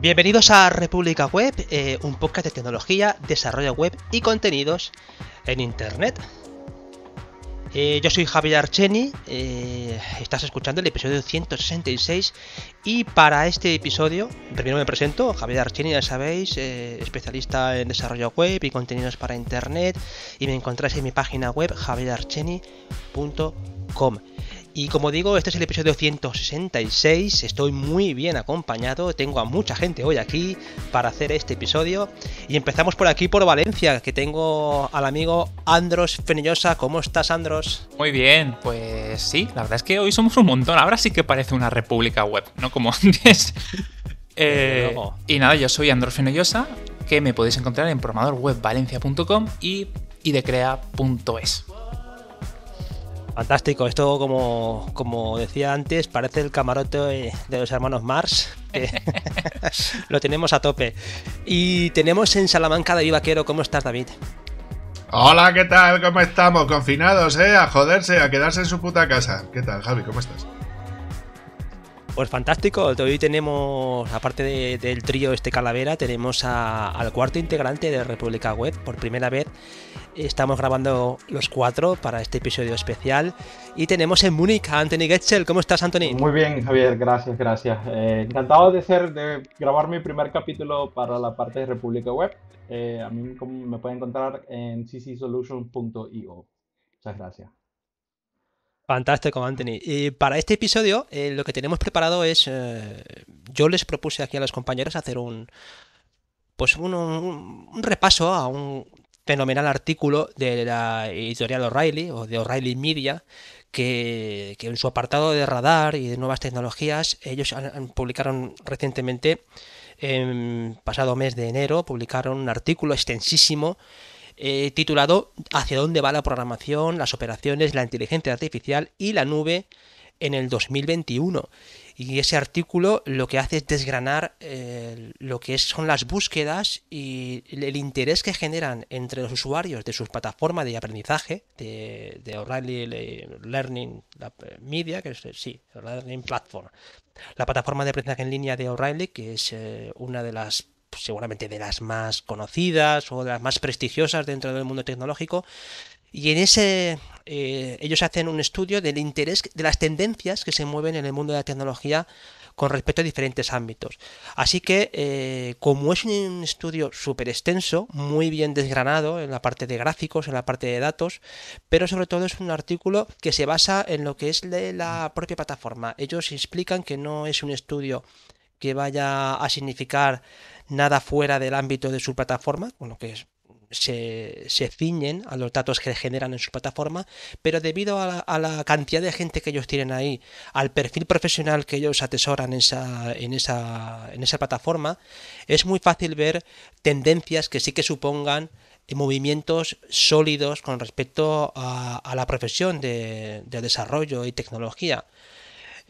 Bienvenidos a República Web, eh, un podcast de tecnología, desarrollo web y contenidos en Internet. Eh, yo soy Javier Archeni, eh, estás escuchando el episodio 166 y para este episodio, primero me presento, Javier Archeni, ya sabéis, especialista en desarrollo web y contenidos para Internet y me encontráis en mi página web javierarcheni.com. Y como digo, este es el episodio 166, estoy muy bien acompañado, tengo a mucha gente hoy aquí para hacer este episodio. Y empezamos por aquí, por Valencia, que tengo al amigo Andros Fenillosa. ¿Cómo estás, Andros? Muy bien, pues sí, la verdad es que hoy somos un montón, ahora sí que parece una república web, no como antes. Eh, y nada, yo soy Andros Fenillosa, que me podéis encontrar en programadorwebvalencia.com y idecrea.es. Fantástico, esto como, como decía antes, parece el camarote de los hermanos Mars, lo tenemos a tope. Y tenemos en Salamanca David Vaquero, ¿cómo estás David? Hola, ¿qué tal? ¿Cómo estamos? Confinados, ¿eh? A joderse, a quedarse en su puta casa. ¿Qué tal, Javi? ¿Cómo estás? Pues fantástico, hoy tenemos, aparte del trío este calavera, tenemos al cuarto integrante de República Web por primera vez Estamos grabando los cuatro para este episodio especial y tenemos en Múnich a Anthony Getzel. ¿Cómo estás, Anthony? Muy bien, Javier, gracias, gracias. Eh, encantado de ser, de grabar mi primer capítulo para la parte de República Web. Eh, a mí me pueden encontrar en ccsolution.io. Muchas gracias. Fantástico, Anthony. Y para este episodio, eh, lo que tenemos preparado es. yo les propuse aquí a los compañeros hacer un. Pues un repaso a un, fenomenal artículo de la editorial O'Reilly o de O'Reilly Media que, en su apartado de radar y de nuevas tecnologías ellos publicaron recientemente en pasado mes de enero publicaron un artículo extensísimo eh, titulado Hacia dónde va la programación, las operaciones, la inteligencia artificial y la nube en el 2021 y ese artículo lo que hace es desgranar eh, lo que son las búsquedas y el interés que generan entre los usuarios de su plataforma de aprendizaje, de, de O'Reilly Learning eh, Media, que es, eh, sí, Learning Platform, la plataforma de aprendizaje en línea de O'Reilly, que es una de las seguramente de las más conocidas o de las más prestigiosas dentro del mundo tecnológico, y en ese, eh, ellos hacen un estudio del interés, de las tendencias que se mueven en el mundo de la tecnología con respecto a diferentes ámbitos. Así que, eh, como es un estudio súper extenso, muy bien desgranado en la parte de gráficos, en la parte de datos, pero sobre todo es un artículo que se basa en lo que es de la propia plataforma. Ellos explican que no es un estudio que vaya a significar nada fuera del ámbito de su plataforma, con lo que es se, ciñen a los datos que generan en su plataforma, pero debido a la, a la, cantidad de gente que ellos tienen ahí, al perfil profesional que ellos atesoran en esa, en esa, plataforma, es muy fácil ver tendencias que sí que supongan eh, movimientos sólidos con respecto a, la profesión de, desarrollo y tecnología.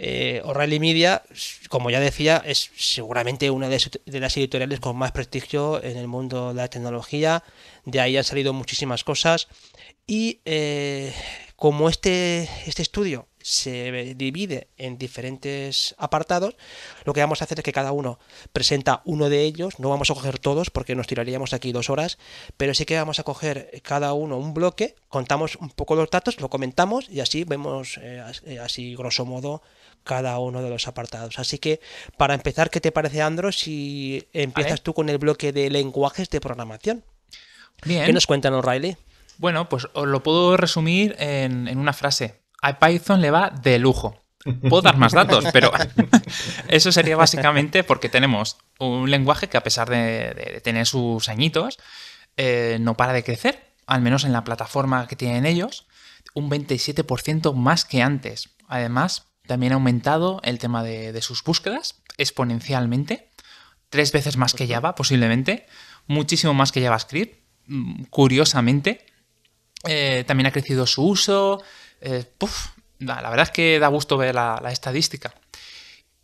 Eh, O'Reilly Media, como ya decía, es seguramente una de, las editoriales con más prestigio en el mundo de la tecnología, de ahí han salido muchísimas cosas y eh, como este, este estudio se divide en diferentes apartados, lo que vamos a hacer es que cada uno presenta uno de ellos, no vamos a coger todos porque nos tiraríamos aquí dos horas, pero sí que vamos a coger cada uno un bloque, contamos un poco los datos, lo comentamos y así vemos eh, así grosso modo cada uno de los apartados. Así que para empezar, ¿qué te parece Andro si empiezas tú con el bloque de lenguajes de programación? ¿Qué nos cuentan O'Reilly? Bueno, pues os lo puedo resumir en, una frase. A Python le va de lujo. Puedo dar más datos, pero eso sería básicamente porque tenemos un lenguaje que a pesar de, tener sus añitos, eh, no para de crecer, al menos en la plataforma que tienen ellos, un 27% más que antes. Además, también ha aumentado el tema de, de sus búsquedas exponencialmente, tres veces más que Java posiblemente, muchísimo más que JavaScript Mm, curiosamente. Eh, también ha crecido su uso. Eh, la verdad es que da gusto ver la, estadística.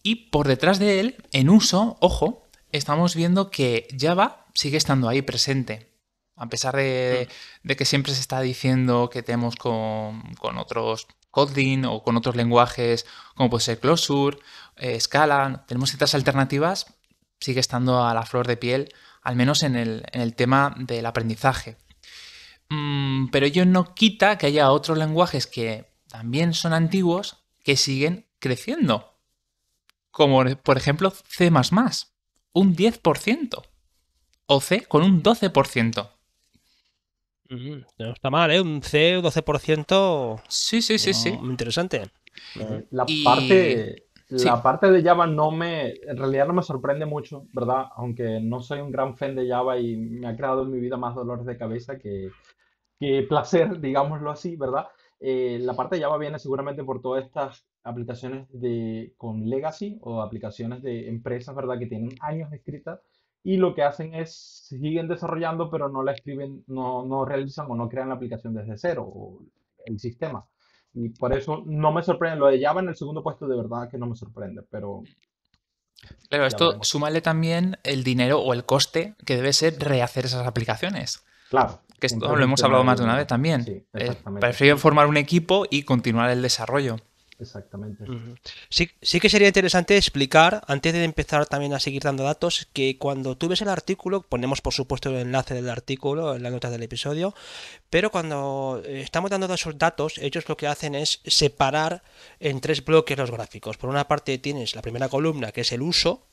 Y por detrás de él, en uso, ojo, estamos viendo que Java sigue estando ahí presente. A pesar de, que siempre se está diciendo que tenemos con, otros Kotlin o con otros lenguajes como puede ser Closure, eh, Scala, tenemos ciertas alternativas, sigue estando a la flor de piel al menos en el, tema del aprendizaje. Mm, pero ello no quita que haya otros lenguajes que también son antiguos que siguen creciendo. Como por ejemplo C ⁇ un 10%. O C con un 12%. No está mal, ¿eh? Un C, 12%. Sí, sí, sí, no, sí. Interesante. Eh, la parte la parte de Java no me, en realidad no me sorprende mucho, ¿verdad? Aunque no soy un gran fan de Java y me ha creado en mi vida más dolores de cabeza que, que placer, digámoslo así, ¿verdad? Eh, la parte de Java viene seguramente por todas estas aplicaciones de, con legacy o aplicaciones de empresas, ¿verdad? Que tienen años de escritas y lo que hacen es siguen desarrollando, pero no la escriben, no, no realizan o no crean la aplicación desde cero o el sistema. Y por eso no me sorprende. Lo de Java en el segundo puesto, de verdad que no me sorprende, pero. Claro, esto súmale también el dinero o el coste que debe ser rehacer esas aplicaciones. Claro. Que esto lo hemos hablado más de una vez también. Sí, eh, exactamente. prefiero formar un equipo y continuar el desarrollo. Exactamente. sí, que sería interesante explicar, antes de empezar también a seguir dando datos, que cuando tú ves el artículo, ponemos por supuesto el enlace del artículo en la nota del episodio, pero cuando eh, estamos dando esos datos, ellos lo que hacen es separar en tres bloques los gráficos. Por una parte tienes la primera columna, que es el uso,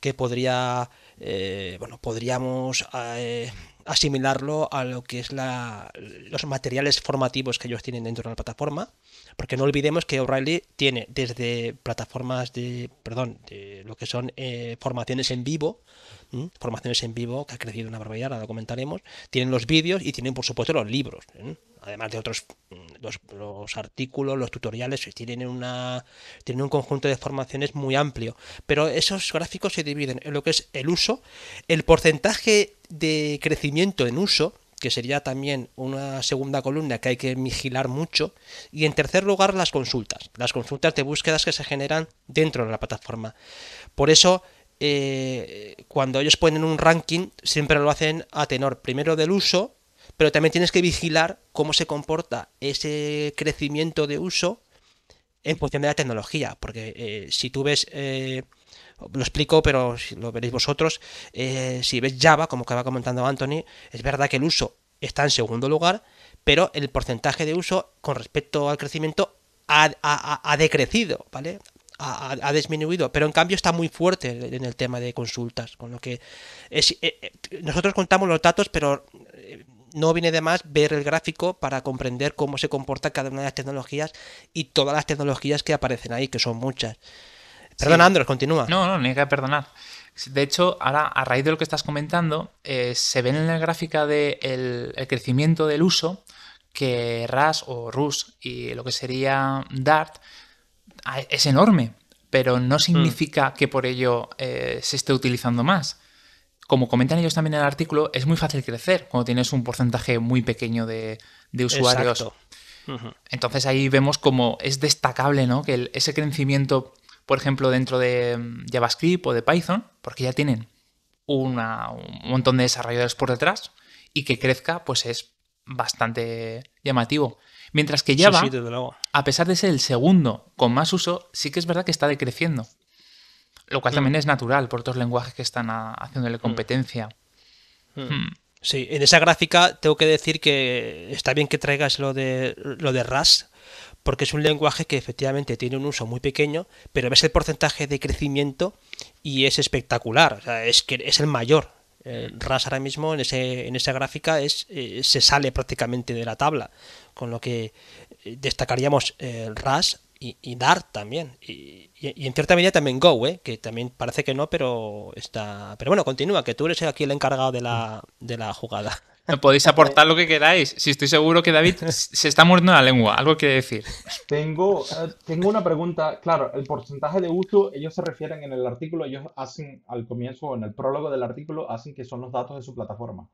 que podría, eh, bueno, podríamos... Eh, asimilarlo a lo que es los materiales formativos que ellos tienen dentro de la plataforma. Porque no olvidemos que O'Reilly tiene desde plataformas de, perdón, de lo que son eh, formaciones en vivo, formaciones en vivo, que ha crecido una barbaridad, ahora lo comentaremos, tienen los vídeos y tienen por supuesto los libros, además de otros, mm, los, los, artículos, los tutoriales, tienen, una, tienen un conjunto de formaciones muy amplio, pero esos gráficos se dividen en lo que es el uso, el porcentaje de crecimiento en uso, que sería también una segunda columna que hay que vigilar mucho. Y en tercer lugar, las consultas, las consultas de búsquedas que se generan dentro de la plataforma. Por eso, eh, cuando ellos ponen un ranking, siempre lo hacen a tenor primero del uso, pero también tienes que vigilar cómo se comporta ese crecimiento de uso en función de la tecnología, porque eh, si tú ves... Eh, lo explico, pero lo veréis vosotros, eh, si ves Java, como que va comentando Anthony, es verdad que el uso está en segundo lugar, pero el porcentaje de uso con respecto al crecimiento ha, decrecido, ¿vale? Ha, disminuido, pero en cambio está muy fuerte en el tema de consultas, con lo que eh, eh, nosotros contamos los datos, pero no viene de más ver el gráfico para comprender cómo se comporta cada una de las tecnologías y todas las tecnologías que aparecen ahí, que son muchas. Perdona, continúa. No, no, no hay que perdonar. De hecho, ahora, a raíz de lo que estás comentando, eh, se ven en la gráfica del de el crecimiento del uso que RAS o RUS y lo que sería DART es enorme, pero no mm. significa que por ello eh, se esté utilizando más. Como comentan ellos también en el artículo, es muy fácil crecer cuando tienes un porcentaje muy pequeño de, usuarios. Exacto. Entonces ahí vemos como es destacable que ese crecimiento por ejemplo, dentro de mm, JavaScript o de Python, porque ya tienen un montón de desarrolladores por detrás y que crezca, pues es bastante llamativo. Mientras que Java, a pesar de ser el segundo con más uso, sí que es verdad que está decreciendo. Lo cual mm. también es natural por otros lenguajes que están ah, haciéndole mm. competencia. Sí, en esa gráfica tengo que decir que está bien que traigas lo de lo de porque es un lenguaje que efectivamente tiene un uso muy pequeño, pero ves el porcentaje de crecimiento y es espectacular, o sea, es, que es el mayor. RAS ahora mismo en, ese, en esa gráfica es, eh, se sale prácticamente de la tabla, con lo que eh, destacaríamos eh, RAS y, Dart también, y, en cierta medida también Go, que también parece que no, pero está... Pero bueno, continúa, que tú eres aquí el encargado de la, de la jugada. Podéis aportar lo que queráis. Si estoy seguro que David se está muriendo la lengua, algo que decir. Tengo, eh, tengo una pregunta. Claro, el porcentaje de uso, ellos se refieren en el artículo, ellos hacen al comienzo en el prólogo del artículo, hacen que son los datos de su plataforma.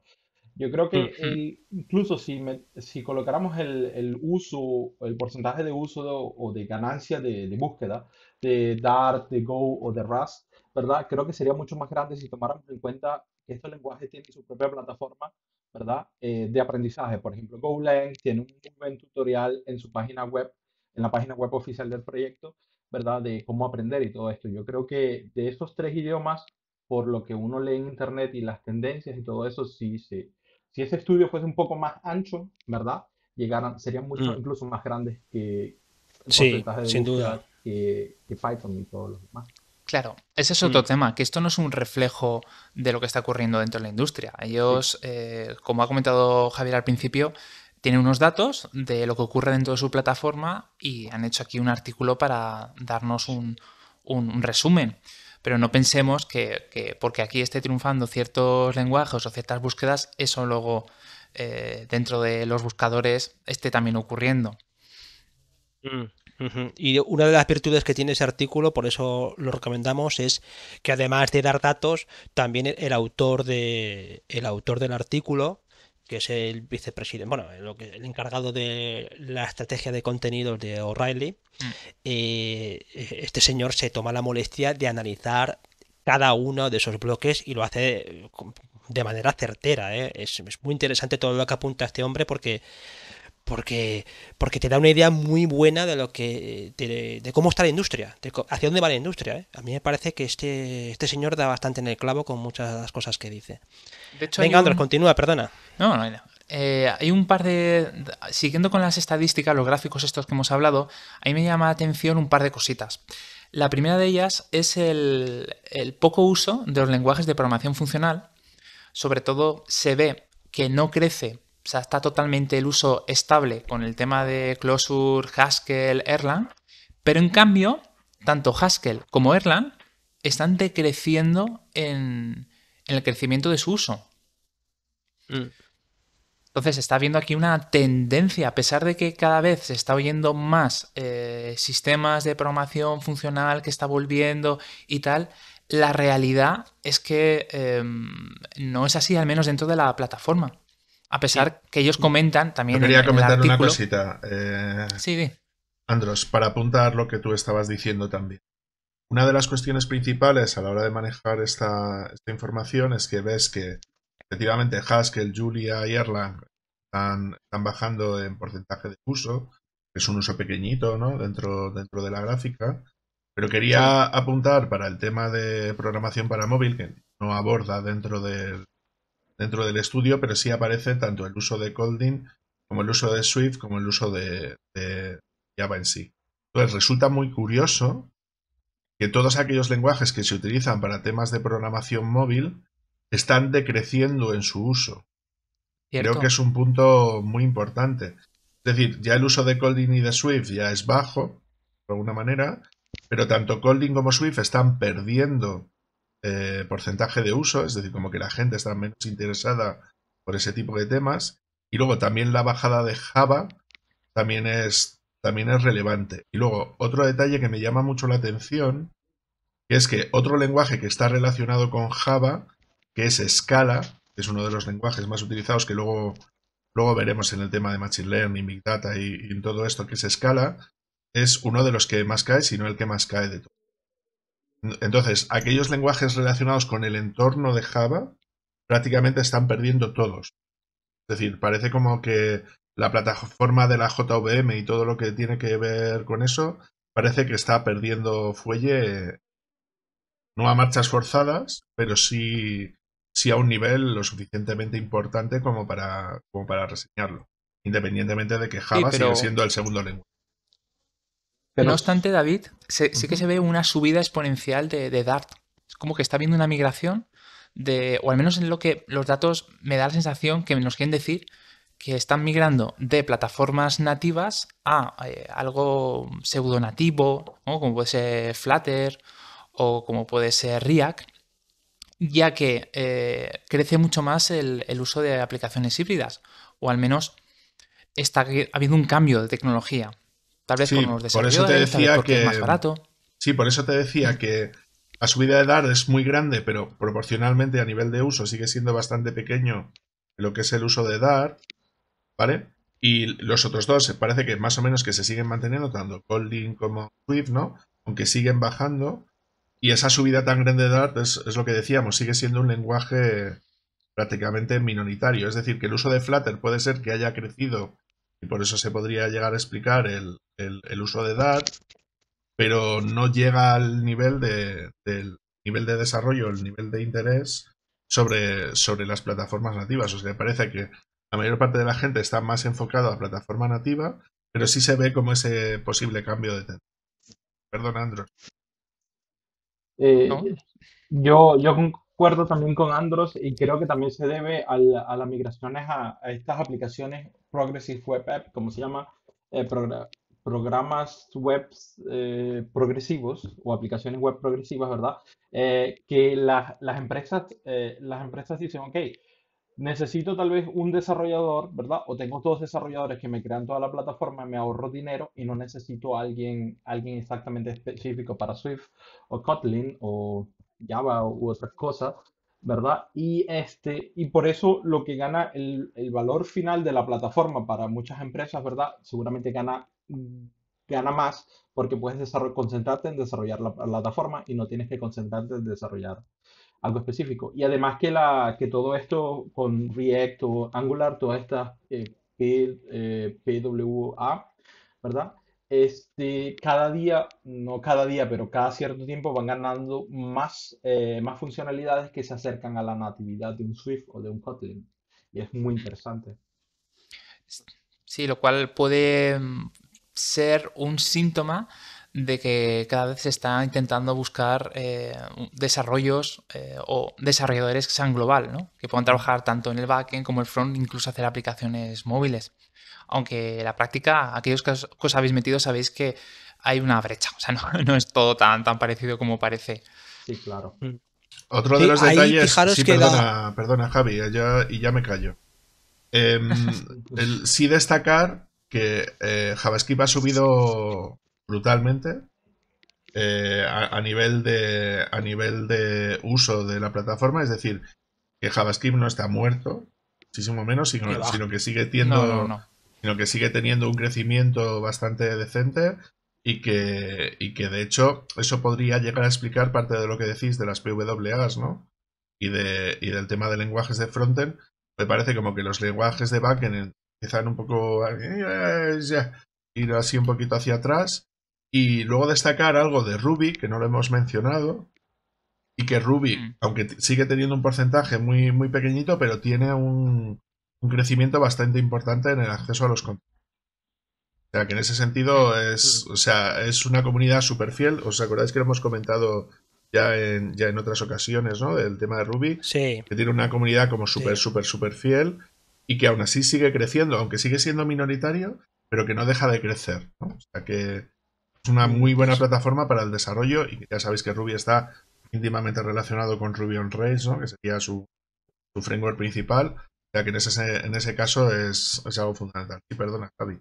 Yo creo que incluso si, si colocáramos el, el, uso, el porcentaje de uso o de ganancia de, de búsqueda de Dart, de Go o de Rust, ¿verdad? Creo que sería mucho más grande si tomáramos en cuenta que estos lenguajes tienen su propia plataforma, ¿verdad? Eh, de aprendizaje. Por ejemplo, GoLang tiene un buen tutorial en su página web, en la página web oficial del proyecto, ¿verdad? De cómo aprender y todo esto. Yo creo que de estos tres idiomas, por lo que uno lee en Internet y las tendencias y todo eso, sí, Si ese estudio fuese un poco más ancho, ¿verdad? Llegaran, serían mucho, mm. incluso más grandes que... sin duda. que Python y todos los demás. Claro, ese es otro mm. tema, que esto no es un reflejo de lo que está ocurriendo dentro de la industria. Ellos, eh, como ha comentado Javier al principio, tienen unos datos de lo que ocurre dentro de su plataforma y han hecho aquí un artículo para darnos un, resumen. Pero no pensemos que, porque aquí esté triunfando ciertos lenguajes o ciertas búsquedas, eso luego eh, dentro de los buscadores esté también ocurriendo. Mm. Y una de las virtudes que tiene ese artículo, por eso lo recomendamos, es que además de dar datos, también el autor, de, el autor del artículo, que es el vicepresidente, bueno, el encargado de la estrategia de contenidos de O'Reilly, mm. eh, este señor se toma la molestia de analizar cada uno de esos bloques y lo hace eh, de manera certera. Eh. es, muy interesante todo lo que apunta este hombre porque porque, porque te da una idea muy buena de lo que de, cómo está la industria, hacia dónde va la industria. ¿eh? A mí me parece que este, este señor da bastante en el clavo con muchas de las cosas que dice. Venga, Andrés, continúa, perdona. No, no, no. Eh, hay un par de... Siguiendo con las estadísticas, los gráficos estos que hemos hablado, a mí me llama la atención un par de cositas. La primera de ellas es el, el poco uso de los lenguajes de programación funcional. Sobre todo se ve que no crece o sea, está totalmente el uso estable con el tema de Closure, Haskell, Erlang, pero en cambio, tanto Haskell como Erlang están decreciendo en, el crecimiento de su uso. Mm. Entonces está viendo aquí una tendencia, a pesar de que cada vez se está oyendo más eh, sistemas de programación funcional que está volviendo y tal, la realidad es que em, no es así, al menos dentro de la plataforma. A pesar que ellos comentan también. quería comentar una cosita. Eh, sí, sí, Andros, para apuntar lo que tú estabas diciendo también. Una de las cuestiones principales a la hora de manejar esta, información es que ves que efectivamente Haskell, Julia y Erlang están, bajando en porcentaje de uso, es un uso pequeñito ¿no? dentro, dentro de la gráfica. Pero quería apuntar para el tema de programación para móvil, que no aborda dentro del dentro del estudio, pero sí aparece tanto el uso de Colding como el uso de Swift como el uso de, Java en sí. Entonces resulta muy curioso que todos aquellos lenguajes que se utilizan para temas de programación móvil están decreciendo en su uso. Creo que es un punto muy importante. Es decir, ya el uso de Colding y de Swift ya es bajo, de alguna manera, pero tanto Colding como Swift están perdiendo eh, porcentaje de uso, es decir, como que la gente está menos interesada por ese tipo de temas. Y luego también la bajada de Java también es, también es relevante. Y luego otro detalle que me llama mucho la atención, es que otro lenguaje que está relacionado con Java, que es Scala, es uno de los lenguajes más utilizados que luego, luego veremos en el tema de Machine Learning, Big Data y, en todo esto que es Scala, es uno de los que más cae, sino no el que más cae de todo. Entonces, aquellos lenguajes relacionados con el entorno de Java prácticamente están perdiendo todos. Es decir, parece como que la plataforma de la JVM y todo lo que tiene que ver con eso parece que está perdiendo fuelle, no a marchas forzadas, pero sí, sí a un nivel lo suficientemente importante como para, como para reseñarlo, independientemente de que Java siga siendo el segundo lenguaje. No obstante, David, sí que se ve una subida exponencial de, Dart. Es como que está viendo una migración de, o al menos en lo que los datos me da la sensación que nos quieren decir que están migrando de plataformas nativas a eh, algo pseudo nativo, como puede ser Flutter o como puede ser React, ya que eh, crece mucho más el, el uso de aplicaciones híbridas, o al menos está habiendo un cambio de tecnología. Tal vez con los de por eso te decía que es más barato. Sí, por eso te decía que la subida de Dart es muy grande, pero proporcionalmente a nivel de uso sigue siendo bastante pequeño lo que es el uso de Dart, ¿vale? Y los otros dos parece que más o menos que se siguen manteniendo, tanto Colding como Swift, ¿no? Aunque siguen bajando. Y esa subida tan grande de DART es, pues, es lo que decíamos, sigue siendo un lenguaje prácticamente minoritario. Es decir, que el uso de Flutter puede ser que haya crecido y por eso se podría llegar a explicar el, el, uso de DAT, pero no llega al nivel de, del nivel de desarrollo, el nivel de interés sobre, sobre las plataformas nativas. O sea, parece que la mayor parte de la gente está más enfocada a plataforma nativa, pero sí se ve como ese posible cambio de tendencia. Perdón, Andro. Eh, yo, yo acuerdo también con Andros y creo que también se debe a, las migraciones a, estas aplicaciones Progressive Web App, como se llama, eh, programas web eh, progresivos o aplicaciones web progresivas, ¿verdad? Eh, que las, empresas, las empresas dicen, ok, necesito tal vez un desarrollador, ¿verdad? O tengo dos desarrolladores que me crean toda la plataforma, me ahorro dinero y no necesito alguien, alguien exactamente específico para Swift o Kotlin o Java u otras cosas, ¿verdad? Y, este, y por eso lo que gana el, valor final de la plataforma para muchas empresas, ¿verdad? Seguramente gana, gana más porque puedes concentrarte en desarrollar la, plataforma y no tienes que concentrarte en desarrollar algo específico. Y además que, la, que todo esto con React o Angular, toda esta eh, P, eh, PWA, ¿verdad? este, cada día, no cada día, pero cada cierto tiempo van ganando más, eh, más funcionalidades que se acercan a la natividad de un Swift o de un Kotlin. Y es muy interesante. Sí, lo cual puede mm, ser un síntoma de que cada vez se está intentando buscar eh, desarrollos eh, o desarrolladores que sean global, ¿no? que puedan trabajar tanto en el backend como el front, incluso hacer aplicaciones móviles aunque la práctica, aquellos que os, habéis metido sabéis que hay una brecha, o sea, no, es todo tan, tan parecido como parece. Sí, claro. Mm. Otro de los detalles. que perdona, perdona, Javi, eh, y ya me callo. Em, pues- sí destacar que eh, JavaScript ha subido brutalmente eh, a, nivel de, a nivel de uso de la plataforma, es decir, que JavaScript no está muerto, muchísimo menos, sino, que sigue siendo, sino que sigue teniendo un crecimiento bastante decente y que, que de hecho eso podría llegar a explicar parte de lo que decís de las PWAs, ¿no? Y, de, del tema de lenguajes de frontend, me parece como que los lenguajes de backend empiezan un poco a ir así un poquito hacia atrás y luego destacar algo de Ruby, que no lo hemos mencionado, y que Ruby, mm. aunque sigue teniendo un porcentaje muy, muy pequeñito, pero tiene un, un crecimiento bastante importante en el acceso a los contenidos. O sea, que en ese sentido es, o sea, es una comunidad súper fiel. ¿Os acordáis que lo hemos comentado ya en, ya en otras ocasiones, ¿no? Del tema de Ruby. Sí. Que tiene una comunidad como súper, súper, súper fiel y que aún así sigue creciendo, aunque sigue siendo minoritario, pero que no deja de crecer, O sea, que es una muy buena plataforma para el desarrollo y ya sabéis que Ruby está íntimamente relacionado con Ruby on Rails, Que sería su, su framework principal que en ese, caso es, algo fundamental. Y perdona, Javi.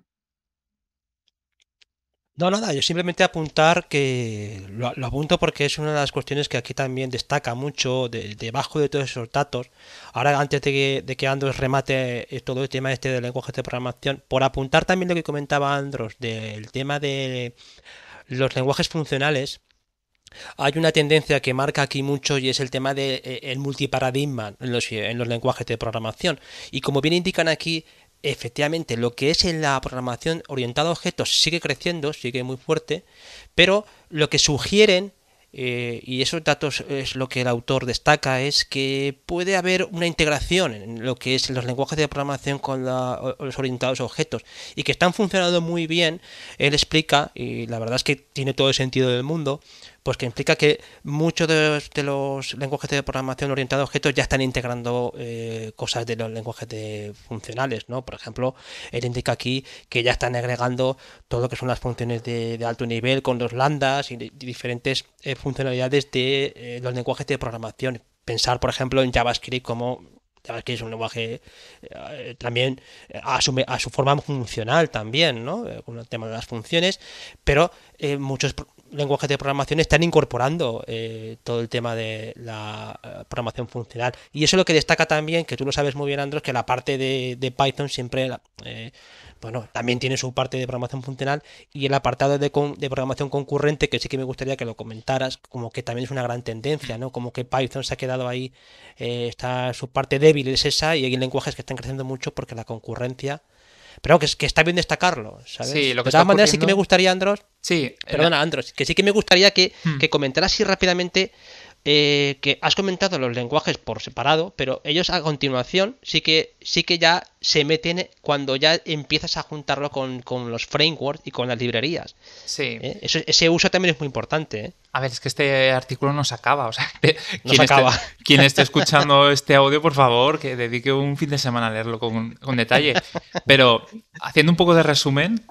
No, nada, yo simplemente apuntar que lo, apunto porque es una de las cuestiones que aquí también destaca mucho debajo de todos esos datos. Ahora, antes de que, de que Andros remate eh, todo el tema este del lenguaje de programación, por apuntar también lo que comentaba Andros del tema de los lenguajes funcionales, hay una tendencia que marca aquí mucho y es el tema del eh, multiparadigma en los, lenguajes de programación. Y como bien indican aquí, efectivamente lo que es en la programación orientada a objetos sigue creciendo, sigue muy fuerte, pero lo que sugieren, eh, y esos datos es lo que el autor destaca, es que puede haber una integración en lo que es los lenguajes de programación con los orientados a objetos, y que están funcionando muy bien, él explica, y la verdad es que tiene todo el sentido del mundo, pues que implica que muchos de los, lenguajes de programación orientados a objetos ya están integrando eh, cosas de los lenguajes funcionales, ¿no? Por ejemplo, él indica aquí que ya están agregando todo lo que son las funciones de, alto nivel con los lambdas y diferentes eh, funcionalidades de eh, los lenguajes de programación. Pensar, por ejemplo, en JavaScript como JavaScript es un lenguaje también a su, forma funcional también, ¿no? Con el tema de las funciones, pero muchos lenguajes de programación están incorporando eh, todo el tema de la eh, programación funcional. Y eso es lo que destaca también, que tú lo sabes muy bien, Andros, que la parte de, Python siempre, eh, bueno, también tiene su parte de programación funcional y el apartado de, programación concurrente, que sí que me gustaría que lo comentaras, como que también es una gran tendencia, ¿no? Como que Python se ha quedado ahí, está su parte débil es esa y hay lenguajes que están creciendo mucho porque la concurrencia pero que, está bien destacarlo, ¿sabes? Sí, lo que de todas maneras, sí que me gustaría, Andros. Sí. Eh, perdona, Andros, que sí que me gustaría que, comentara hmm. que comentaras así rápidamente eh, que has comentado los lenguajes por separado, pero ellos a continuación sí que, sí que ya se meten cuando ya empiezas a juntarlo con, los frameworks y con las librerías. Sí. Eh, ese uso también es muy importante. ¿eh? A ver, es que este artículo no se acaba. O sea, quien, acaba. Esté, quien escuchando este audio, por favor, que dedique un fin de semana a leerlo con, con detalle. Pero haciendo un poco de resumen,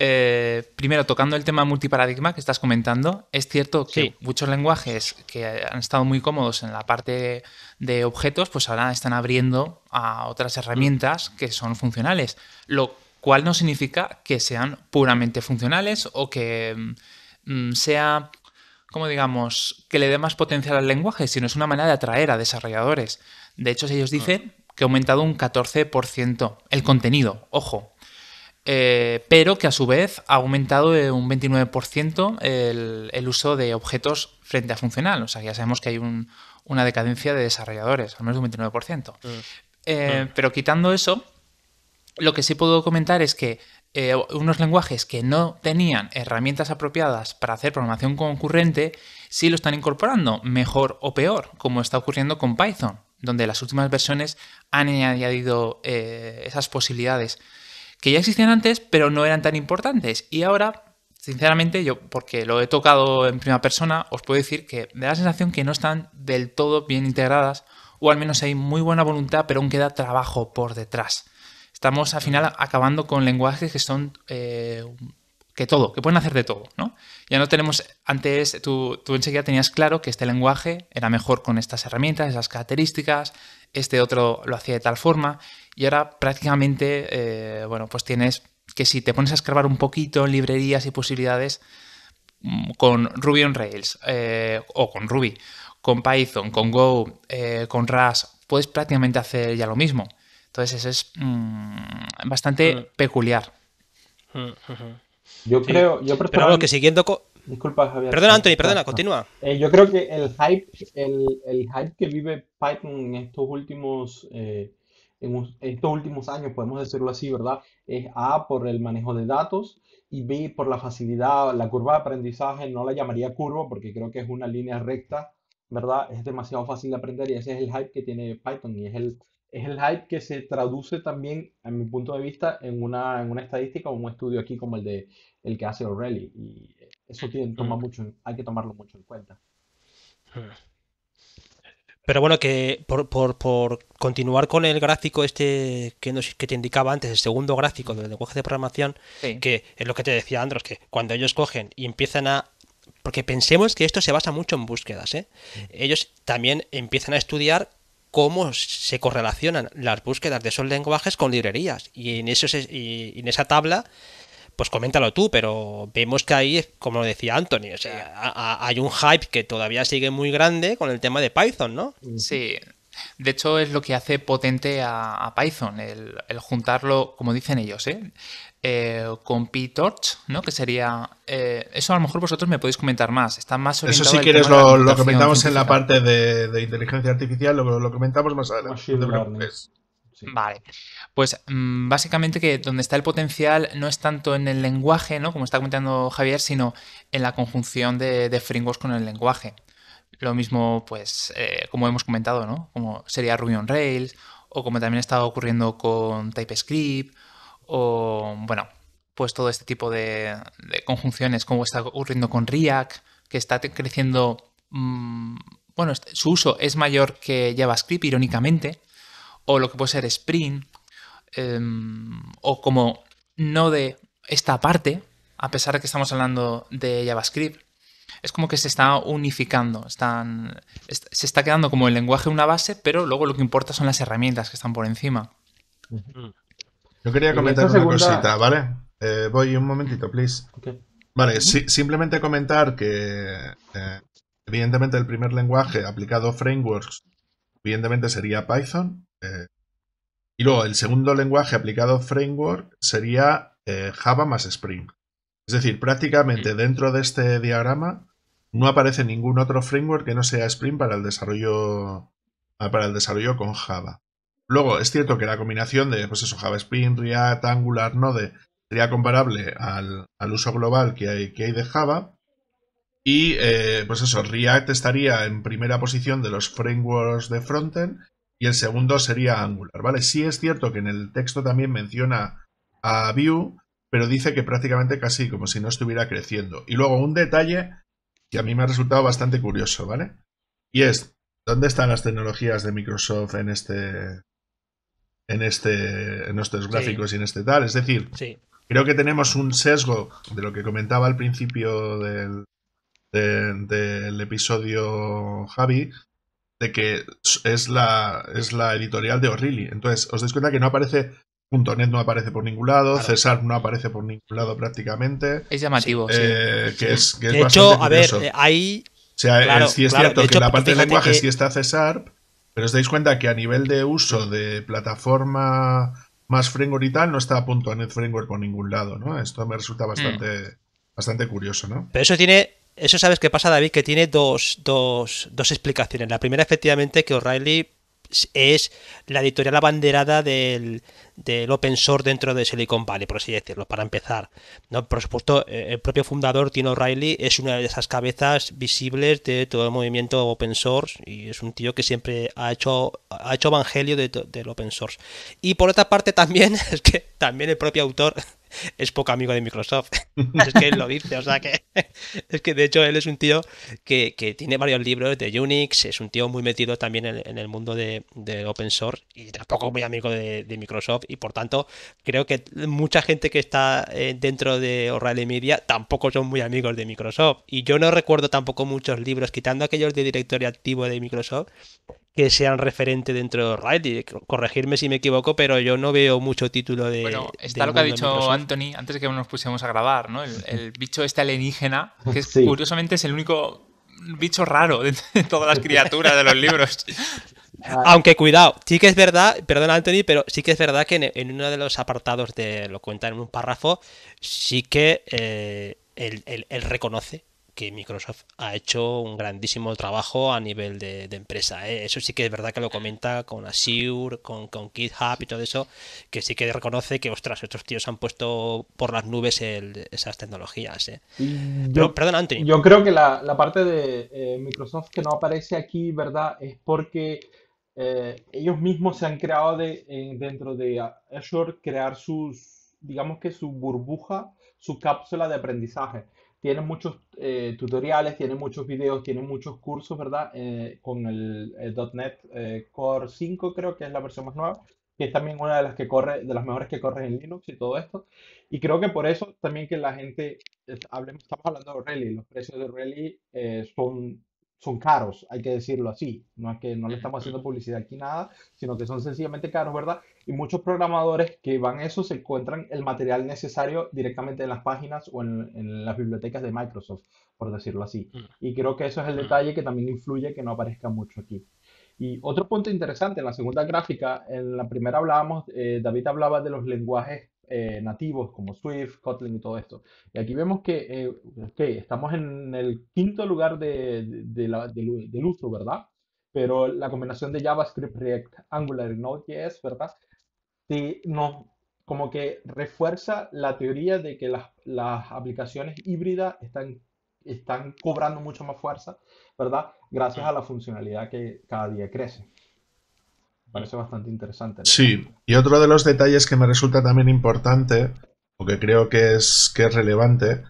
eh, primero, tocando el tema multiparadigma que estás comentando, es cierto que muchos lenguajes que han estado muy cómodos en la parte de objetos, pues ahora están abriendo a otras herramientas que son funcionales, lo cual no significa que sean puramente funcionales o que mm, sea, como digamos, que le dé más potencial al lenguaje, sino es una manera de atraer a desarrolladores. De hecho, ellos dicen que ha aumentado un 14% el contenido, ojo, eh, pero que a su vez ha aumentado un 29% el, uso de objetos frente a funcional. O sea, ya sabemos que hay una decadencia de desarrolladores, al menos un 29%. Mm. Eh, mm. Pero quitando eso, lo que sí puedo comentar es que eh, unos lenguajes que no tenían herramientas apropiadas para hacer programación concurrente, sí lo están incorporando, mejor o peor, como está ocurriendo con Python, donde las últimas versiones han añadido esas posibilidades que ya existían antes, pero no eran tan importantes. Y ahora, sinceramente, yo, porque lo he tocado en primera persona, os puedo decir que me da la sensación que no están del todo bien integradas, o al menos hay muy buena voluntad, pero aún queda trabajo por detrás. Estamos al final acabando con lenguajes que son eh, que todo, que pueden hacer de todo, ¿no? Ya no tenemos, antes tú, tú, enseguida tenías claro que este lenguaje era mejor con estas herramientas, esas características, este otro lo hacía de tal forma, y ahora prácticamente, eh, bueno, pues tienes que si te pones a escarbar un poquito en librerías y posibilidades mm, con Ruby on Rails eh, o con Ruby, con Python, con Go, eh, con RAS puedes prácticamente hacer ya lo mismo. Entonces eso es mm, bastante mm. peculiar. Yo creo, yo Pero que siguiendo... Disculpa, Javier. Perdona, Anthony, perdona, continúa. yo creo que el hype, el, hype que vive Python en estos últimos en estos últimos años, podemos decirlo así, ¿verdad? Es A por el manejo de datos y B por la facilidad, la curva de aprendizaje, no la llamaría curva porque creo que es una línea recta, ¿verdad? Es demasiado fácil de aprender y ese es el hype que tiene Python y es el, es el hype que se traduce también, a mi punto de vista, en una, en una estadística o un estudio aquí como el, de, el que hace O'Reilly y eso toma mm. mucho, hay que tomarlo mucho en cuenta. Ah. Pero bueno, que por, por, continuar con el gráfico este que, nos, que te indicaba antes, el segundo gráfico del lenguaje de programación, que es lo que te decía Andros, que cuando ellos cogen y empiezan a... Porque pensemos que esto se basa mucho en búsquedas, ¿eh? Mm. Ellos también empiezan a estudiar cómo se correlacionan las búsquedas de esos lenguajes con librerías. Y en, eso y en esa tabla pues coméntalo tú, pero vemos que ahí, como decía Anthony, hay un hype que todavía sigue muy grande con el tema de Python, ¿no? Sí, de hecho, es lo que hace potente a, Python, el, juntarlo, como dicen ellos, ¿eh? Eh, con PTorch, ¿no? Que sería. Eh, eso a lo mejor vosotros me podéis comentar más. Está más Eso sí quieres lo, comentamos en la parte de, inteligencia artificial, lo, lo comentamos más adelante. Vale. Pues mm, básicamente que donde está el potencial no es tanto en el lenguaje, ¿no? Como está comentando Javier, sino en la conjunción de, frameworks con el lenguaje. Lo mismo, pues, eh, como hemos comentado, ¿no? Como sería Ruby on Rails, o como también está ocurriendo con TypeScript, o bueno, pues todo este tipo de, conjunciones, como está ocurriendo con React, que está creciendo. Mm, bueno, su uso es mayor que JavaScript, irónicamente, o lo que puede ser sprint, em, o como no de esta parte, a pesar de que estamos hablando de JavaScript, es como que se está unificando, están, se está quedando como el lenguaje una base, pero luego lo que importa son las herramientas que están por encima. Mm. Yo quería comentar una cosita, ¿vale? Eh, voy un momentito, please. Vale, simplemente comentar que eh, evidentemente el primer lenguaje aplicado a frameworks evidentemente sería Python. Eh, y luego el segundo lenguaje aplicado framework sería eh, Java más Spring. Es decir, prácticamente dentro de este diagrama no aparece ningún otro framework que no sea Spring para el desarrollo ah, para el desarrollo con Java. Luego, es cierto que la combinación de pues Java Spring, React, Angular, Node sería comparable al, uso global que hay, que hay de Java. Y eh, pues eso, React estaría en primera posición de los frameworks de frontend y el segundo sería Angular, ¿vale? Sí es cierto que en el texto también menciona a Vue, pero dice que prácticamente casi como si no estuviera creciendo. Y luego un detalle que a mí me ha resultado bastante curioso, ¿vale? Y es, ¿dónde están las tecnologías de Microsoft en este... En, este, en estos gráficos y en este tal. Es decir, creo que tenemos un sesgo de lo que comentaba al principio del, del episodio Javi, de que es la, es la editorial de O'Reilly. Entonces, os dais cuenta que no aparece .net no aparece por ningún lado, César no aparece por ningún lado prácticamente. Es llamativo, eh, Que es, que de hecho, a ver, eh, ahí... O sea, sí es cierto que la parte del lenguaje sí está César, pero os dais cuenta que a nivel de uso de plataforma más framework y tal, no está .NET Framework por ningún lado, ¿no? Esto me resulta mm. bastante, bastante curioso, ¿no? Pero eso tiene eso sabes qué pasa, David, que tiene dos, dos, dos explicaciones. La primera, efectivamente, que O'Reilly es la editorial abanderada del, del open source dentro de Silicon Valley, por así decirlo, para empezar. ¿no? Por supuesto, eh, el propio fundador, Tino O'Reilly, es una de esas cabezas visibles de todo el movimiento open source y es un tío que siempre ha hecho, ha hecho evangelio de, del open source. Y por otra parte también, es que también el propio autor es poco amigo de Microsoft. es que él lo dice, o sea que es que de hecho él es un tío que, tiene varios libros de Unix, es un tío muy metido también en, el mundo de, open source y tampoco muy amigo de, Microsoft y por tanto creo que mucha gente que está eh, dentro de O'Reilly Media tampoco son muy amigos de Microsoft y yo no recuerdo tampoco muchos libros, quitando aquellos de directorio activo de Microsoft, que sean referente dentro de O'Reilly. Corregirme si me equivoco, pero yo no veo mucho título de. Bueno, está lo que ha dicho Anthony antes de que nos pusiéramos a grabar, ¿no? El, bicho este alienígena, que curiosamente es el único bicho raro de todas las criaturas de los libros. Ah. Aunque cuidado, sí que es verdad, perdona Anthony, pero sí que es verdad que en, uno de los apartados de lo cuenta en un párrafo, sí que eh, él, reconoce que Microsoft ha hecho un grandísimo trabajo a nivel de, empresa. ¿eh? Eso sí que es verdad que lo comenta con Azure, con, con GitHub y todo eso, que sí que reconoce que, ostras, estos tíos han puesto por las nubes esas tecnologías. ¿eh? Mm, yo, Anthony. Yo creo que la parte de Microsoft que no aparece aquí, ¿verdad? Es porque eh, ellos mismos se han creado eh, dentro de Azure crear sus, digamos que su burbuja, su cápsula de aprendizaje. Tienen muchos eh, tutoriales, tienen muchos videos, tienen muchos cursos, ¿verdad? con el, .NET Core 5 creo que es la versión más nueva que es también una de las que corre, de las mejores que corren en Linux y todo esto. Y creo que por eso también que la gente, hable estamos hablando de Rally, los precios de Rally son son caros, hay que decirlo así. No es que no le estamos haciendo publicidad aquí nada, sino que son sencillamente caros, ¿verdad? Y muchos programadores que van a eso se encuentran el material necesario directamente en las páginas o en, las bibliotecas de Microsoft, por decirlo así. Mm. Y creo que eso es el mm. detalle que también influye que no aparezca mucho aquí. Y otro punto interesante, en la segunda gráfica, en la primera hablábamos, eh, David hablaba de los lenguajes eh, nativos como Swift, Kotlin y todo esto. Y aquí vemos que eh, estamos en el quinto lugar de, del uso, ¿verdad? Pero la combinación de JavaScript, React, Angular y Node.js, ¿verdad? no, como que refuerza la teoría de que las, las aplicaciones híbridas están están cobrando mucho más fuerza, ¿verdad? Gracias a la funcionalidad que cada día crece. Parece bastante interesante. Sí, y otro de los detalles que me resulta también importante, o que creo que es, que es relevante,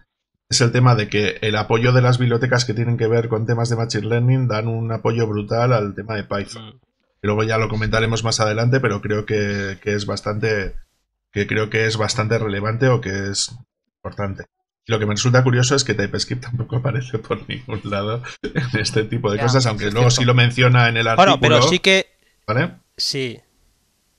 es el tema de que el apoyo de las bibliotecas que tienen que ver con temas de Machine Learning dan un apoyo brutal al tema de Python. Mm. luego ya lo comentaremos más adelante, pero creo que, es bastante que creo que es bastante relevante o que es importante. lo que me resulta curioso es que TypeScript tampoco aparece por ningún lado en este tipo de cosas, aunque luego sí lo menciona en el artículo. Bueno, pero sí que Sí,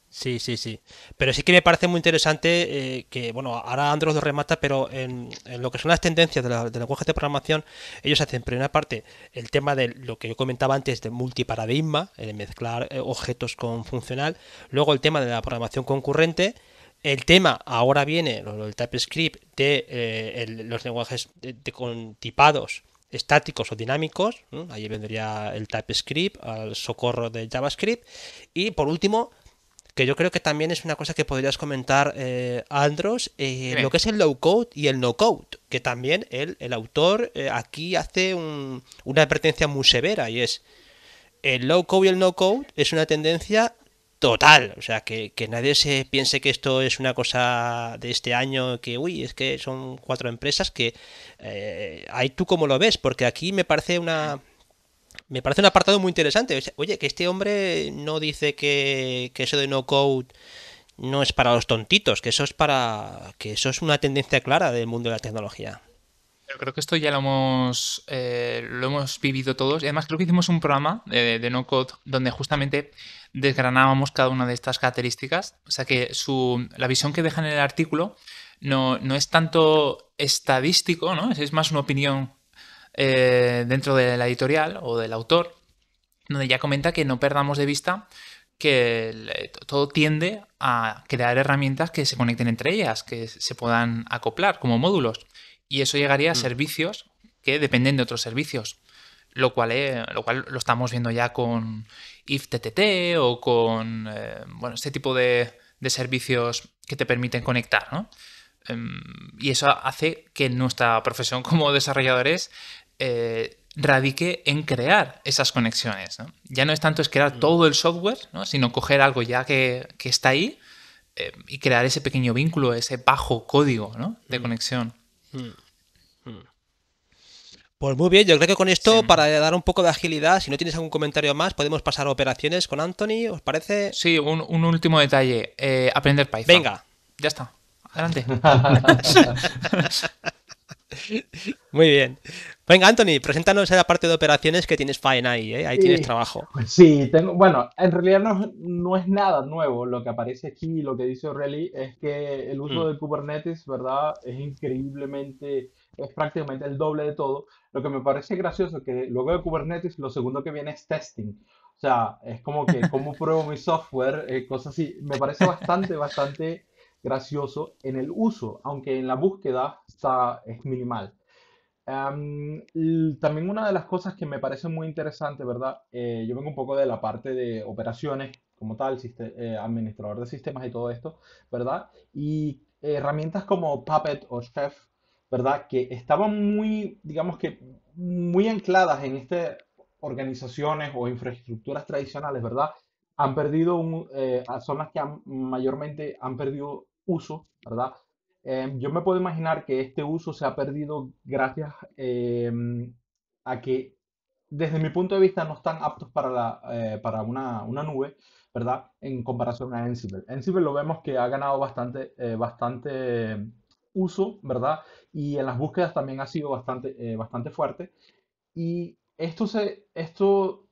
sí, sí, sí. Pero sí que me parece muy interesante eh, que, bueno, ahora Andros lo remata, pero en, lo que son las tendencias de, la, lenguajes de programación, ellos hacen, primera primera parte, el tema de lo que yo comentaba antes de multiparadigma, el de mezclar eh, objetos con funcional, luego el tema de la programación concurrente, el tema ahora viene, el TypeScript, de eh, los lenguajes de, con tipados estáticos o dinámicos. ahí vendría el TypeScript, al socorro de JavaScript. Y por último, que yo creo que también es una cosa que podrías comentar, eh, Andros, eh, lo que es el low code y el no code, que también el, el autor eh, aquí hace una advertencia muy severa y es, el low code y el no code es una tendencia total. O sea, que, nadie se piense que esto es una cosa de este año, que, uy, es que son cuatro empresas que hay eh, ahí tú como lo ves, porque aquí me parece una... Me parece un apartado muy interesante. Oye, que este hombre no dice que, que eso de no code no es para los tontitos, que eso es para. que eso es una tendencia clara del mundo de la tecnología. Yo creo que esto ya lo hemos, eh, lo hemos vivido todos. Y además creo que hicimos un programa de, de, No Code donde justamente desgranábamos cada una de estas características. O sea que la visión que deja en el artículo no, es tanto estadístico, ¿no? es más una opinión eh, dentro de la editorial o del autor, donde ya comenta que no perdamos de vista que eh, todo tiende a crear herramientas que se conecten entre ellas, que se puedan acoplar como módulos. Y eso llegaría a mm. servicios que dependen de otros servicios, lo cual, eh, lo, cual lo estamos viendo ya con IFTTT o con eh, bueno, este tipo de, servicios que te permiten conectar, ¿no? Em, y eso hace que nuestra profesión como desarrolladores eh, radique en crear esas conexiones. Ya no es tanto es crear mm. todo el software, sino coger algo ya que, está ahí eh, y crear ese pequeño vínculo, ese bajo código de mm. conexión. Mm. Pues muy bien, yo creo que con esto, para dar un poco de agilidad, si no tienes algún comentario más, podemos pasar a operaciones con Anthony, ¿os parece? Sí, un, último detalle, eh, aprender Python. Venga. Ya está, adelante. muy bien. Venga, Anthony, preséntanos esa parte de operaciones que tienes fine ahí, eh, ahí tienes trabajo. Pues sí, bueno, en realidad no, es nada nuevo lo que aparece aquí y lo que dice O'Reilly es que el uso mm. de Kubernetes, ¿verdad? Es increíblemente es prácticamente el doble de todo. Lo que me parece gracioso es que luego de Kubernetes, lo segundo que viene es testing. O sea, es como que cómo pruebo mi software, eh, cosas así. Me parece bastante, bastante gracioso en el uso, aunque en la búsqueda está, es minimal. Em, también una de las cosas que me parece muy interesante, ¿verdad? Eh, yo vengo un poco de la parte de operaciones como tal, eh, administrador de sistemas y todo esto, ¿verdad? Y herramientas como Puppet o Chef ¿verdad? Que estaban muy, digamos que, muy ancladas en estas organizaciones o infraestructuras tradicionales, ¿verdad? Han perdido, eh, son las que mayormente han perdido uso, ¿verdad? Eh, yo me puedo imaginar que este uso se ha perdido gracias eh, a que, desde mi punto de vista, no están aptos para, para una, nube, ¿verdad? En comparación a Ansible. Ansible lo vemos que ha ganado bastante, bastante uso, ¿verdad? Y en las búsquedas también ha sido bastante, eh, bastante fuerte. Y esto, se, esto,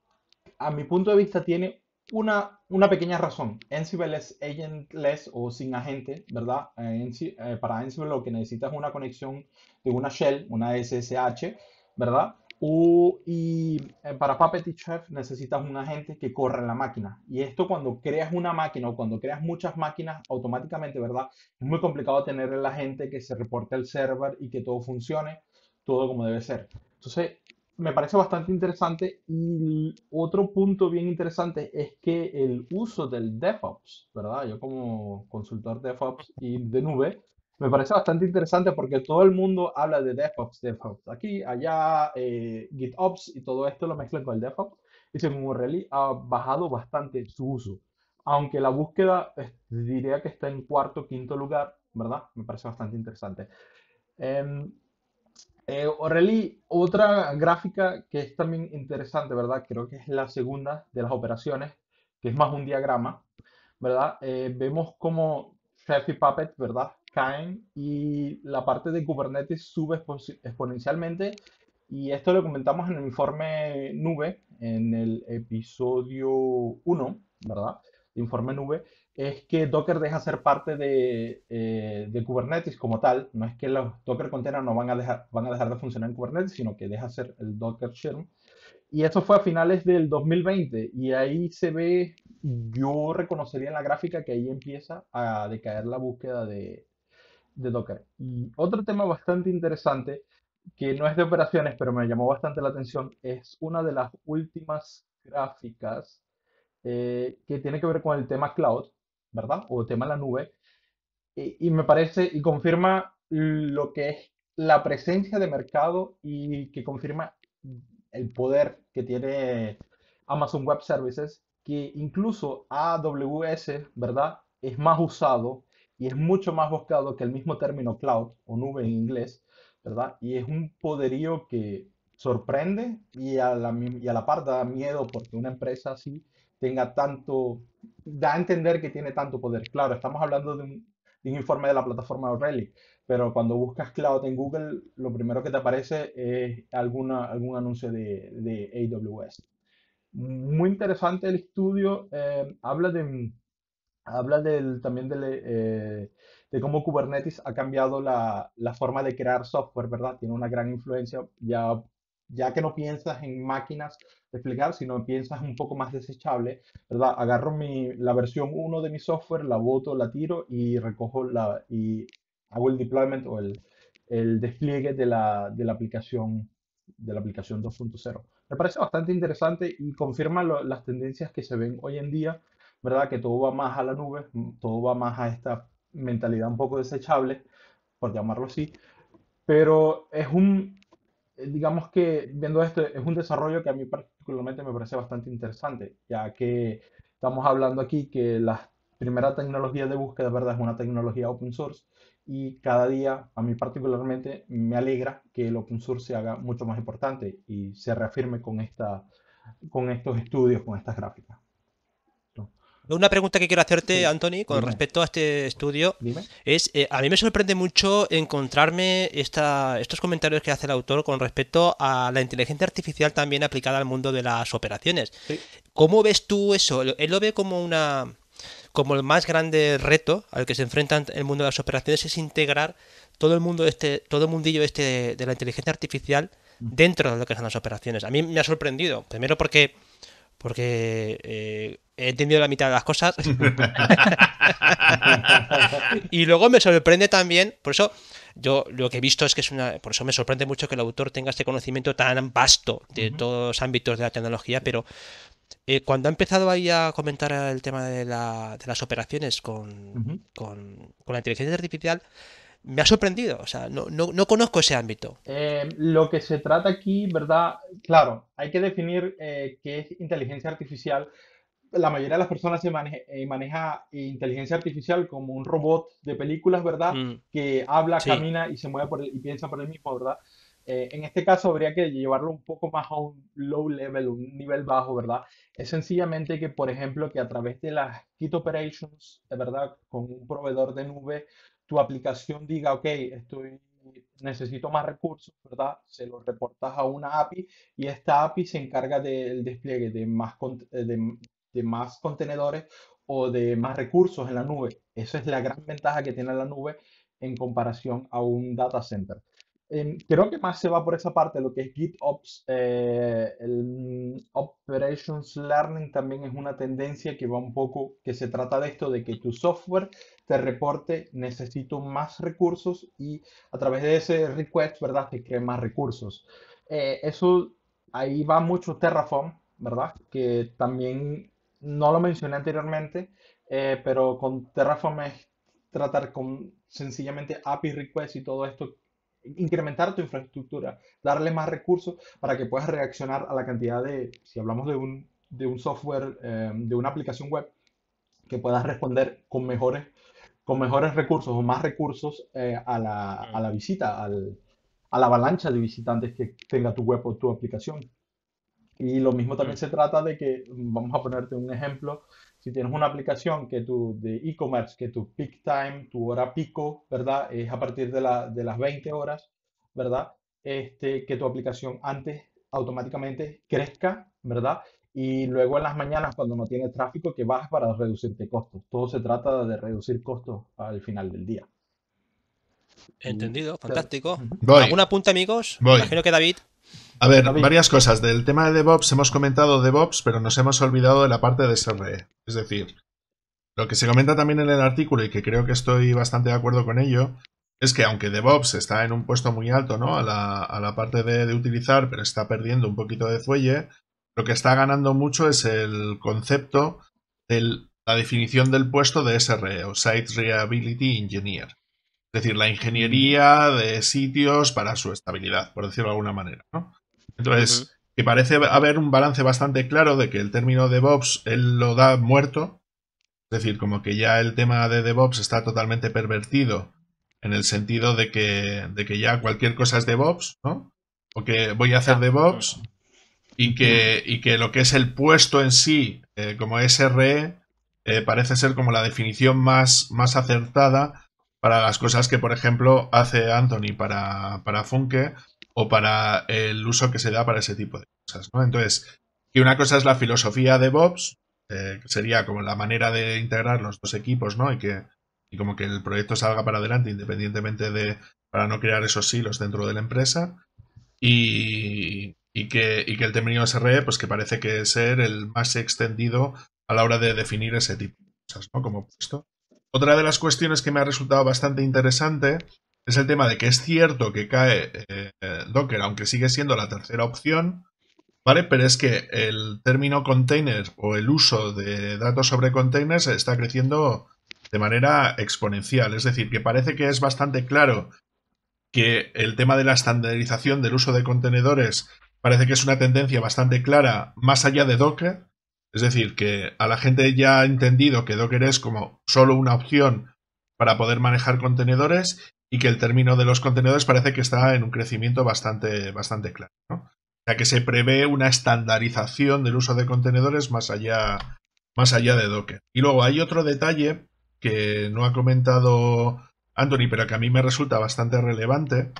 a mi punto de vista, tiene una, una pequeña razón. Ansible es agentless o sin agente, ¿verdad? Eh, para Ansible lo que necesitas es una conexión de una shell, una SSH, ¿verdad? y eh, para Puppet Chef necesitas un agente que corra la máquina. Y esto cuando creas una máquina o cuando creas muchas máquinas automáticamente, ¿verdad? Es muy complicado tener el agente que se reporte al server y que todo funcione, todo como debe ser. Entonces, me parece bastante interesante. Y otro punto bien interesante es que el uso del DevOps, ¿verdad? Yo como consultor DevOps y de nube, me parece bastante interesante porque todo el mundo habla de DevOps, DevOps, aquí, allá, eh, GitOps y todo esto lo mezclan con el DevOps. Y según O'Reilly, ha bajado bastante su uso. Aunque la búsqueda diría que está en cuarto, quinto lugar, ¿verdad? Me parece bastante interesante. Em, eh, otra gráfica que es también interesante, ¿verdad? Creo que es la segunda de las operaciones, que es más un diagrama, ¿verdad? Eh, vemos cómo Chef y Puppet, ¿verdad? caen y la parte de Kubernetes sube exponencialmente. Y esto lo comentamos en el informe nube, en el episodio 1, ¿verdad? De informe nube, es que Docker deja ser parte de, eh, de, Kubernetes como tal. No es que los Docker containers no van a, dejar, van a dejar de funcionar en Kubernetes, sino que deja ser el Docker shell Y esto fue a finales del 2020 y ahí se ve, yo reconocería en la gráfica que ahí empieza a decaer la búsqueda de, de Docker. Y otro tema bastante interesante, que no es de operaciones, pero me llamó bastante la atención, es una de las últimas gráficas eh, que tiene que ver con el tema cloud, ¿verdad? O tema la nube. y me parece y confirma lo que es la presencia de mercado y que confirma el poder que tiene Amazon Web Services, que incluso AWS, ¿verdad? Es más usado y es mucho más buscado que el mismo término cloud o nube en inglés, ¿verdad? Y es un poderío que sorprende y a la, y par da miedo porque una empresa así tenga tanto, da a entender que tiene tanto poder. Claro, estamos hablando de un, informe de la plataforma O'Reilly, pero cuando buscas cloud en Google, lo primero que te aparece es alguna, algún anuncio de, de AWS. Muy interesante el estudio, eh, habla de habla también eh, de cómo Kubernetes ha cambiado la, forma de crear software, ¿verdad? Tiene una gran influencia, ya, ya que no piensas en máquinas de explicar, sino piensas un poco más desechable, ¿verdad? Agarro la versión 1 de mi software, la boto, la tiro y recojo la, y hago el deployment o el, despliegue de la, aplicación de la aplicación 2.0. Me parece bastante interesante y confirma las tendencias que se ven hoy en día ¿verdad? Que todo va más a la nube, todo va más a esta mentalidad un poco desechable, por llamarlo así, pero es un, digamos que viendo esto, es un desarrollo que a mí particularmente me parece bastante interesante, ya que estamos hablando aquí que la primera tecnología de búsqueda, ¿verdad? Es una tecnología open source y cada día, a mí particularmente, me alegra que el open source se haga mucho más importante y se reafirme con, esta, con estos estudios, con estas gráficas. Una pregunta que quiero hacerte, Anthony, con respecto a este estudio, es, eh, a mí me sorprende mucho encontrarme estos comentarios que hace el autor con respecto a la inteligencia artificial también aplicada al mundo de las operaciones. ¿Cómo ves tú eso? Él lo ve como una como el más grande reto al que se enfrentan el mundo de las operaciones es integrar todo el mundo este todo el mundillo este de la inteligencia artificial mm. dentro de lo que son las operaciones. A mí me ha sorprendido, primero porque porque eh, he entendido la mitad de las cosas. y luego me sorprende también, por eso yo lo que he visto es que es una, por eso me sorprende mucho que el autor tenga este conocimiento tan vasto de todos los ámbitos de la tecnología, pero eh, cuando ha empezado ahí a comentar el tema de, las operaciones con, la inteligencia artificial, me ha sorprendido, o sea, no, conozco ese ámbito. Eh, lo que se trata aquí, ¿verdad? Claro, hay que definir eh, qué es inteligencia artificial, la mayoría de las personas se eh, maneja, inteligencia artificial como un robot de películas, ¿verdad? Mm. Que habla, camina y se mueve por y piensa por el mismo, ¿verdad? Eh, en este caso habría que llevarlo un poco más a un low level, un nivel bajo, ¿verdad? Es sencillamente que, por ejemplo, que a través de las kit Operations, ¿verdad? Con un proveedor de nube, tu aplicación diga, ok, estoy necesito más recursos, ¿verdad? Se lo reportas a una API y esta API se encarga del despliegue de más, eh, de de más contenedores o de más recursos en la nube. Esa es la gran ventaja que tiene la nube en comparación a un data center. creo que más se va por esa parte, lo que es GitOps, eh, el mm, Operations Learning también es una tendencia que va un poco, que se trata de esto, de que tu software te reporte, necesito más recursos y a través de ese request, ¿verdad? Te crea más recursos. Eh, eso, ahí va mucho Terraform, ¿verdad? Que también no lo mencioné anteriormente, eh, pero con Terraform es tratar con sencillamente API requests y todo esto, incrementar tu infraestructura, darle más recursos para que puedas reaccionar a la cantidad de, si hablamos de un, de un software, eh, de una aplicación web, que puedas responder con mejores, con mejores recursos o más recursos eh, a, la, a, la, mm. visita, al, a la avalancha de visitantes que tenga tu web o tu aplicación. Y lo mismo también se trata de que, vamos a ponerte un ejemplo, si tienes una aplicación que tu, de e-commerce, que tu peak time, tu hora pico, ¿verdad? Es a partir de, la, de las 20 horas, ¿verdad? Este, que tu aplicación antes automáticamente crezca, ¿verdad? Y luego en las mañanas, cuando no tienes tráfico, que bajes para reducirte costos. Todo se trata de reducir costos al final del día. Entendido, fantástico. Voy. ¿Alguna amigos? Voy. Imagino que David a ver, varias cosas. Del tema de DevOps hemos comentado DevOps, pero nos hemos olvidado de la parte de SRE. Es decir, lo que se comenta también en el artículo y que creo que estoy bastante de acuerdo con ello, es que aunque DevOps está en un puesto muy alto, ¿no? A la, a la parte de, utilizar, pero está perdiendo un poquito de fuelle, lo que está ganando mucho es el concepto de la definición del puesto de SRE o Site Reliability Engineer. Es decir, la ingeniería de sitios para su estabilidad, por decirlo de alguna manera, ¿no? Entonces, que parece haber un balance bastante claro de que el término DevOps él lo da muerto. Es decir, como que ya el tema de DevOps está totalmente pervertido en el sentido de que, ya cualquier cosa es DevOps, ¿no? O que voy a hacer DevOps y, que, que lo que es el puesto en sí, eh, como SRE, eh, parece ser como la definición más, más acertada para las cosas que, por ejemplo, hace Anthony para, para Funke, o para el uso que se da para ese tipo de cosas. ¿no? Entonces, que una cosa es la filosofía de Bobs, eh, que sería como la manera de integrar los dos equipos, ¿no? Y que y como que el proyecto salga para adelante independientemente de para no crear esos silos dentro de la empresa y, que, el término SRE pues que parece que es ser el más extendido a la hora de definir ese tipo de cosas, ¿no? Como puesto. Otra de las cuestiones que me ha resultado bastante interesante es el tema de que es cierto que cae eh, Docker, aunque sigue siendo la tercera opción, ¿vale? Pero es que el término container o el uso de datos sobre containers está creciendo de manera exponencial. Es decir, que parece que es bastante claro que el tema de la estandarización del uso de contenedores parece que es una tendencia bastante clara más allá de Docker. Es decir, que a la gente ya ha entendido que Docker es como solo una opción para poder manejar contenedores y que el término de los contenedores parece que está en un crecimiento bastante, bastante claro. ¿no? O sea que se prevé una estandarización del uso de contenedores más allá, más allá de Docker. Y luego hay otro detalle que no ha comentado Anthony, pero que a mí me resulta bastante relevante,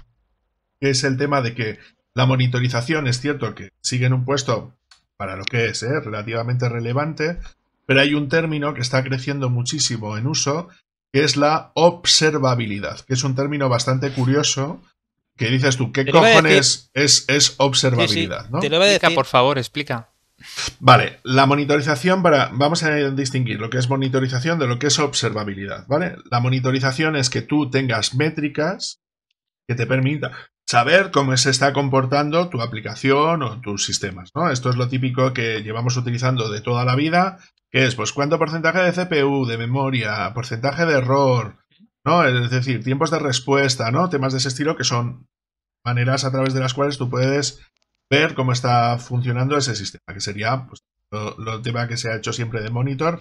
es el tema de que la monitorización es cierto que sigue en un puesto para lo que es ¿eh? relativamente relevante, pero hay un término que está creciendo muchísimo en uso, que es la observabilidad, que es un término bastante curioso que dices tú, ¿qué cojones es, observabilidad? Te lo voy a decir. por favor, explica. Vale, la monitorización para. Vamos a distinguir lo que es monitorización de lo que es observabilidad, ¿vale? La monitorización es que tú tengas métricas que te permitan saber cómo se está comportando tu aplicación o tus sistemas, ¿no? Esto es lo típico que llevamos utilizando de toda la vida ¿Qué es pues cuánto porcentaje de CPU, de memoria, porcentaje de error, ¿no? Es decir, tiempos de respuesta, ¿no? Temas de ese estilo que son maneras a través de las cuales tú puedes ver cómo está funcionando ese sistema, que sería pues, lo, tema que se ha hecho siempre de monitor.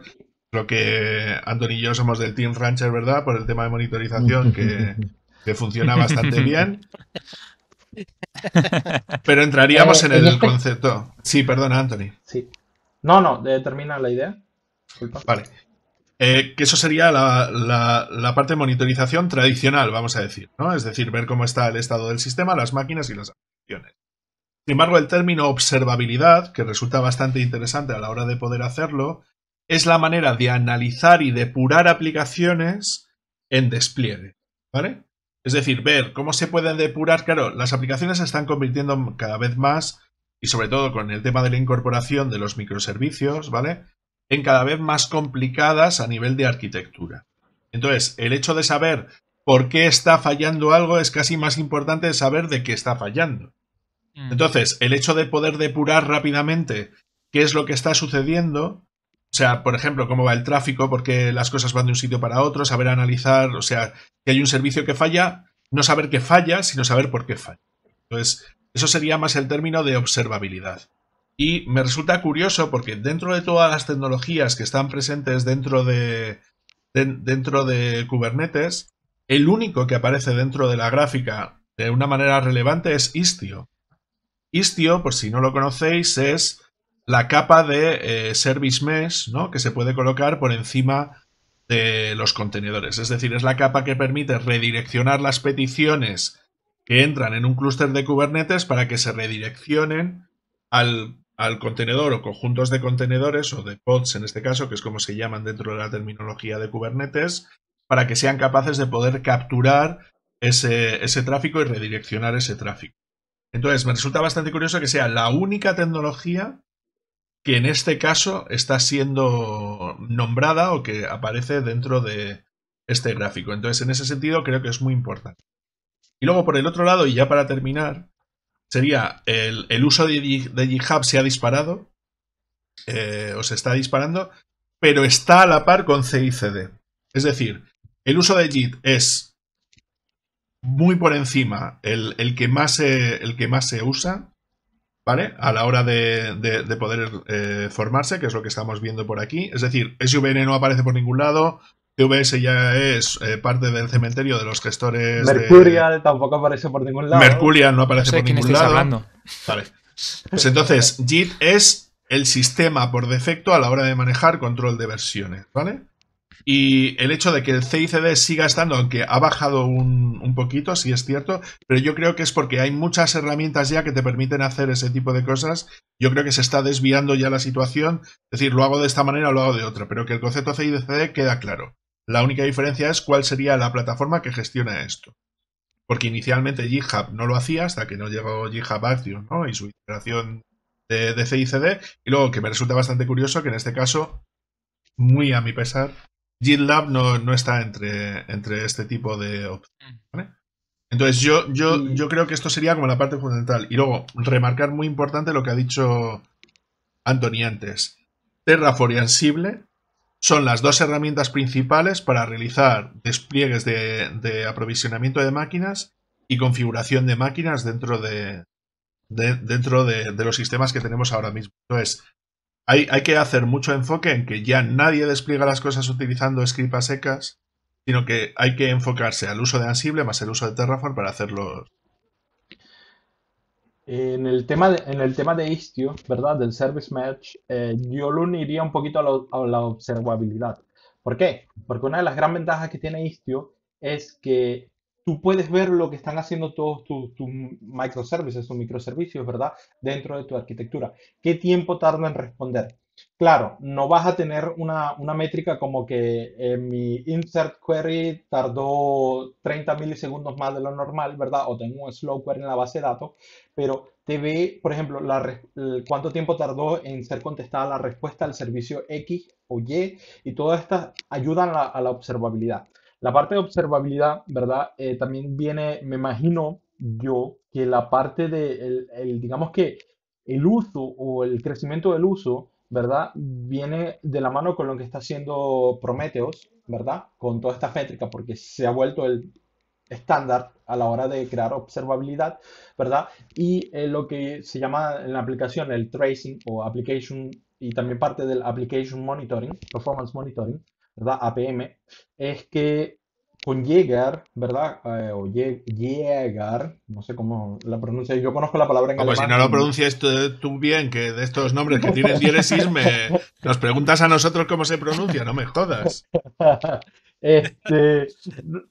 Lo que Anthony y yo somos del Team Rancher, ¿verdad? Por el tema de monitorización que, que funciona bastante bien. Pero entraríamos eh, en el este concepto. Sí, perdona, Anthony. Sí. No, no, determina la idea. Vale. Eh, que eso sería la, parte de monitorización tradicional, vamos a decir, ¿no? Es decir, ver cómo está el estado del sistema, las máquinas y las aplicaciones. Sin embargo, el término observabilidad, que resulta bastante interesante a la hora de poder hacerlo, es la manera de analizar y depurar aplicaciones en despliegue, ¿vale? Es decir, ver cómo se pueden depurar, claro, las aplicaciones se están convirtiendo cada vez más y sobre todo con el tema de la incorporación de los microservicios, ¿vale? En cada vez más complicadas a nivel de arquitectura. Entonces, el hecho de saber por qué está fallando algo es casi más importante de saber de qué está fallando. Mm. Entonces, el hecho de poder depurar rápidamente qué es lo que está sucediendo, o sea, por ejemplo, cómo va el tráfico, porque las cosas van de un sitio para otro, saber analizar, o sea, que hay un servicio que falla, no saber qué falla, sino saber por qué falla. Entonces, eso sería más el término de observabilidad. Y me resulta curioso porque dentro de todas las tecnologías que están presentes dentro de, dentro de Kubernetes, el único que aparece dentro de la gráfica de una manera relevante es Istio. Istio, por si no lo conocéis, es la capa de eh, Service Mesh que se puede colocar por encima de los contenedores. Es decir, es la capa que permite redireccionar las peticiones que entran en un clúster de Kubernetes para que se redireccionen al, contenedor o conjuntos de contenedores o de pods en este caso, que es como se llaman dentro de la terminología de Kubernetes, para que sean capaces de poder capturar ese tráfico y redireccionar ese tráfico. Entonces, me resulta bastante curioso que sea la única tecnología que en este caso está siendo nombrada o que aparece dentro de este gráfico. Entonces, en ese sentido, creo que es muy importante. Y luego por el otro lado, y ya para terminar, sería el, uso de, GitHub se ha disparado, eh, o se está disparando, pero está a la par con CICD. Es decir, el uso de Git es muy por encima el, que, más se, el que más se usa, ¿vale? A la hora de, poder eh, formarse, que es lo que estamos viendo por aquí. Es decir, SVN no aparece por ningún lado, TVS ya es eh, parte del cementerio de los gestores. Mercurial tampoco aparece por ningún lado. Mercurial no aparece por ningún lado. Vale. Pues entonces, JIT es el sistema por defecto a la hora de manejar control de versiones, ¿vale? Y el hecho de que el CICD siga estando, aunque ha bajado un, un, poquito, sí es cierto, pero yo creo que es porque hay muchas herramientas ya que te permiten hacer ese tipo de cosas. Yo creo que se está desviando ya la situación, es decir, lo hago de esta manera o lo hago de otra, pero que el concepto CICD queda claro. La única diferencia es cuál sería la plataforma que gestiona esto. Porque inicialmente GitHub no lo hacía hasta que no llegó GitHub Action ¿no? y su integración de, de CD. Y luego que me resulta bastante curioso que en este caso, muy a mi pesar, GitLab no, no está entre, entre este tipo de opciones. Mm. Entonces yo, yo, yo creo que esto sería como la parte fundamental. Y luego, remarcar muy importante lo que ha dicho Anthony antes. Terraform y son las dos herramientas principales para realizar despliegues de, aprovisionamiento de máquinas y configuración de máquinas dentro de, dentro de, los sistemas que tenemos ahora mismo. Entonces, hay, que hacer mucho enfoque en que ya nadie despliega las cosas utilizando scripts secas, sino que hay que enfocarse al uso de Ansible más el uso de Terraform para hacerlo. En el tema de, en el tema de Istio, ¿verdad? Del Service Mesh, eh, yo lo uniría un poquito a, la observabilidad. ¿Por qué? Porque una de las grandes ventajas que tiene Istio es que tú puedes ver lo que están haciendo todos tus, tus microservices o microservicios, ¿verdad? Dentro de tu arquitectura. ¿Qué tiempo tarda en responder? Claro, no vas a tener una, métrica como que eh, mi insert query tardó 30 milisegundos más de lo normal, ¿verdad? O tengo un slow query en la base de datos, pero te ve, por ejemplo, la, cuánto tiempo tardó en ser contestada la respuesta al servicio X o Y, y todas estas ayudan a, la observabilidad. La parte de observabilidad, ¿verdad? Eh, también viene, me imagino yo, que la parte de, el, digamos que el uso o el crecimiento del uso, ¿verdad? Viene de la mano con lo que está haciendo Prometheus, ¿verdad? Con toda esta métrica porque se ha vuelto el estándar a la hora de crear observabilidad, ¿verdad? Y eh, lo que se llama en la aplicación el tracing o application y también parte del application monitoring, performance monitoring, ¿verdad? APM, es que con Jäger, ¿verdad? Eh, o Jäger, no sé cómo la pronuncia. Yo conozco la palabra en Como si no lo pronuncias tú bien, que de estos nombres que tienen diéresis, me... nos preguntas a nosotros cómo se pronuncia, no me jodas. Este,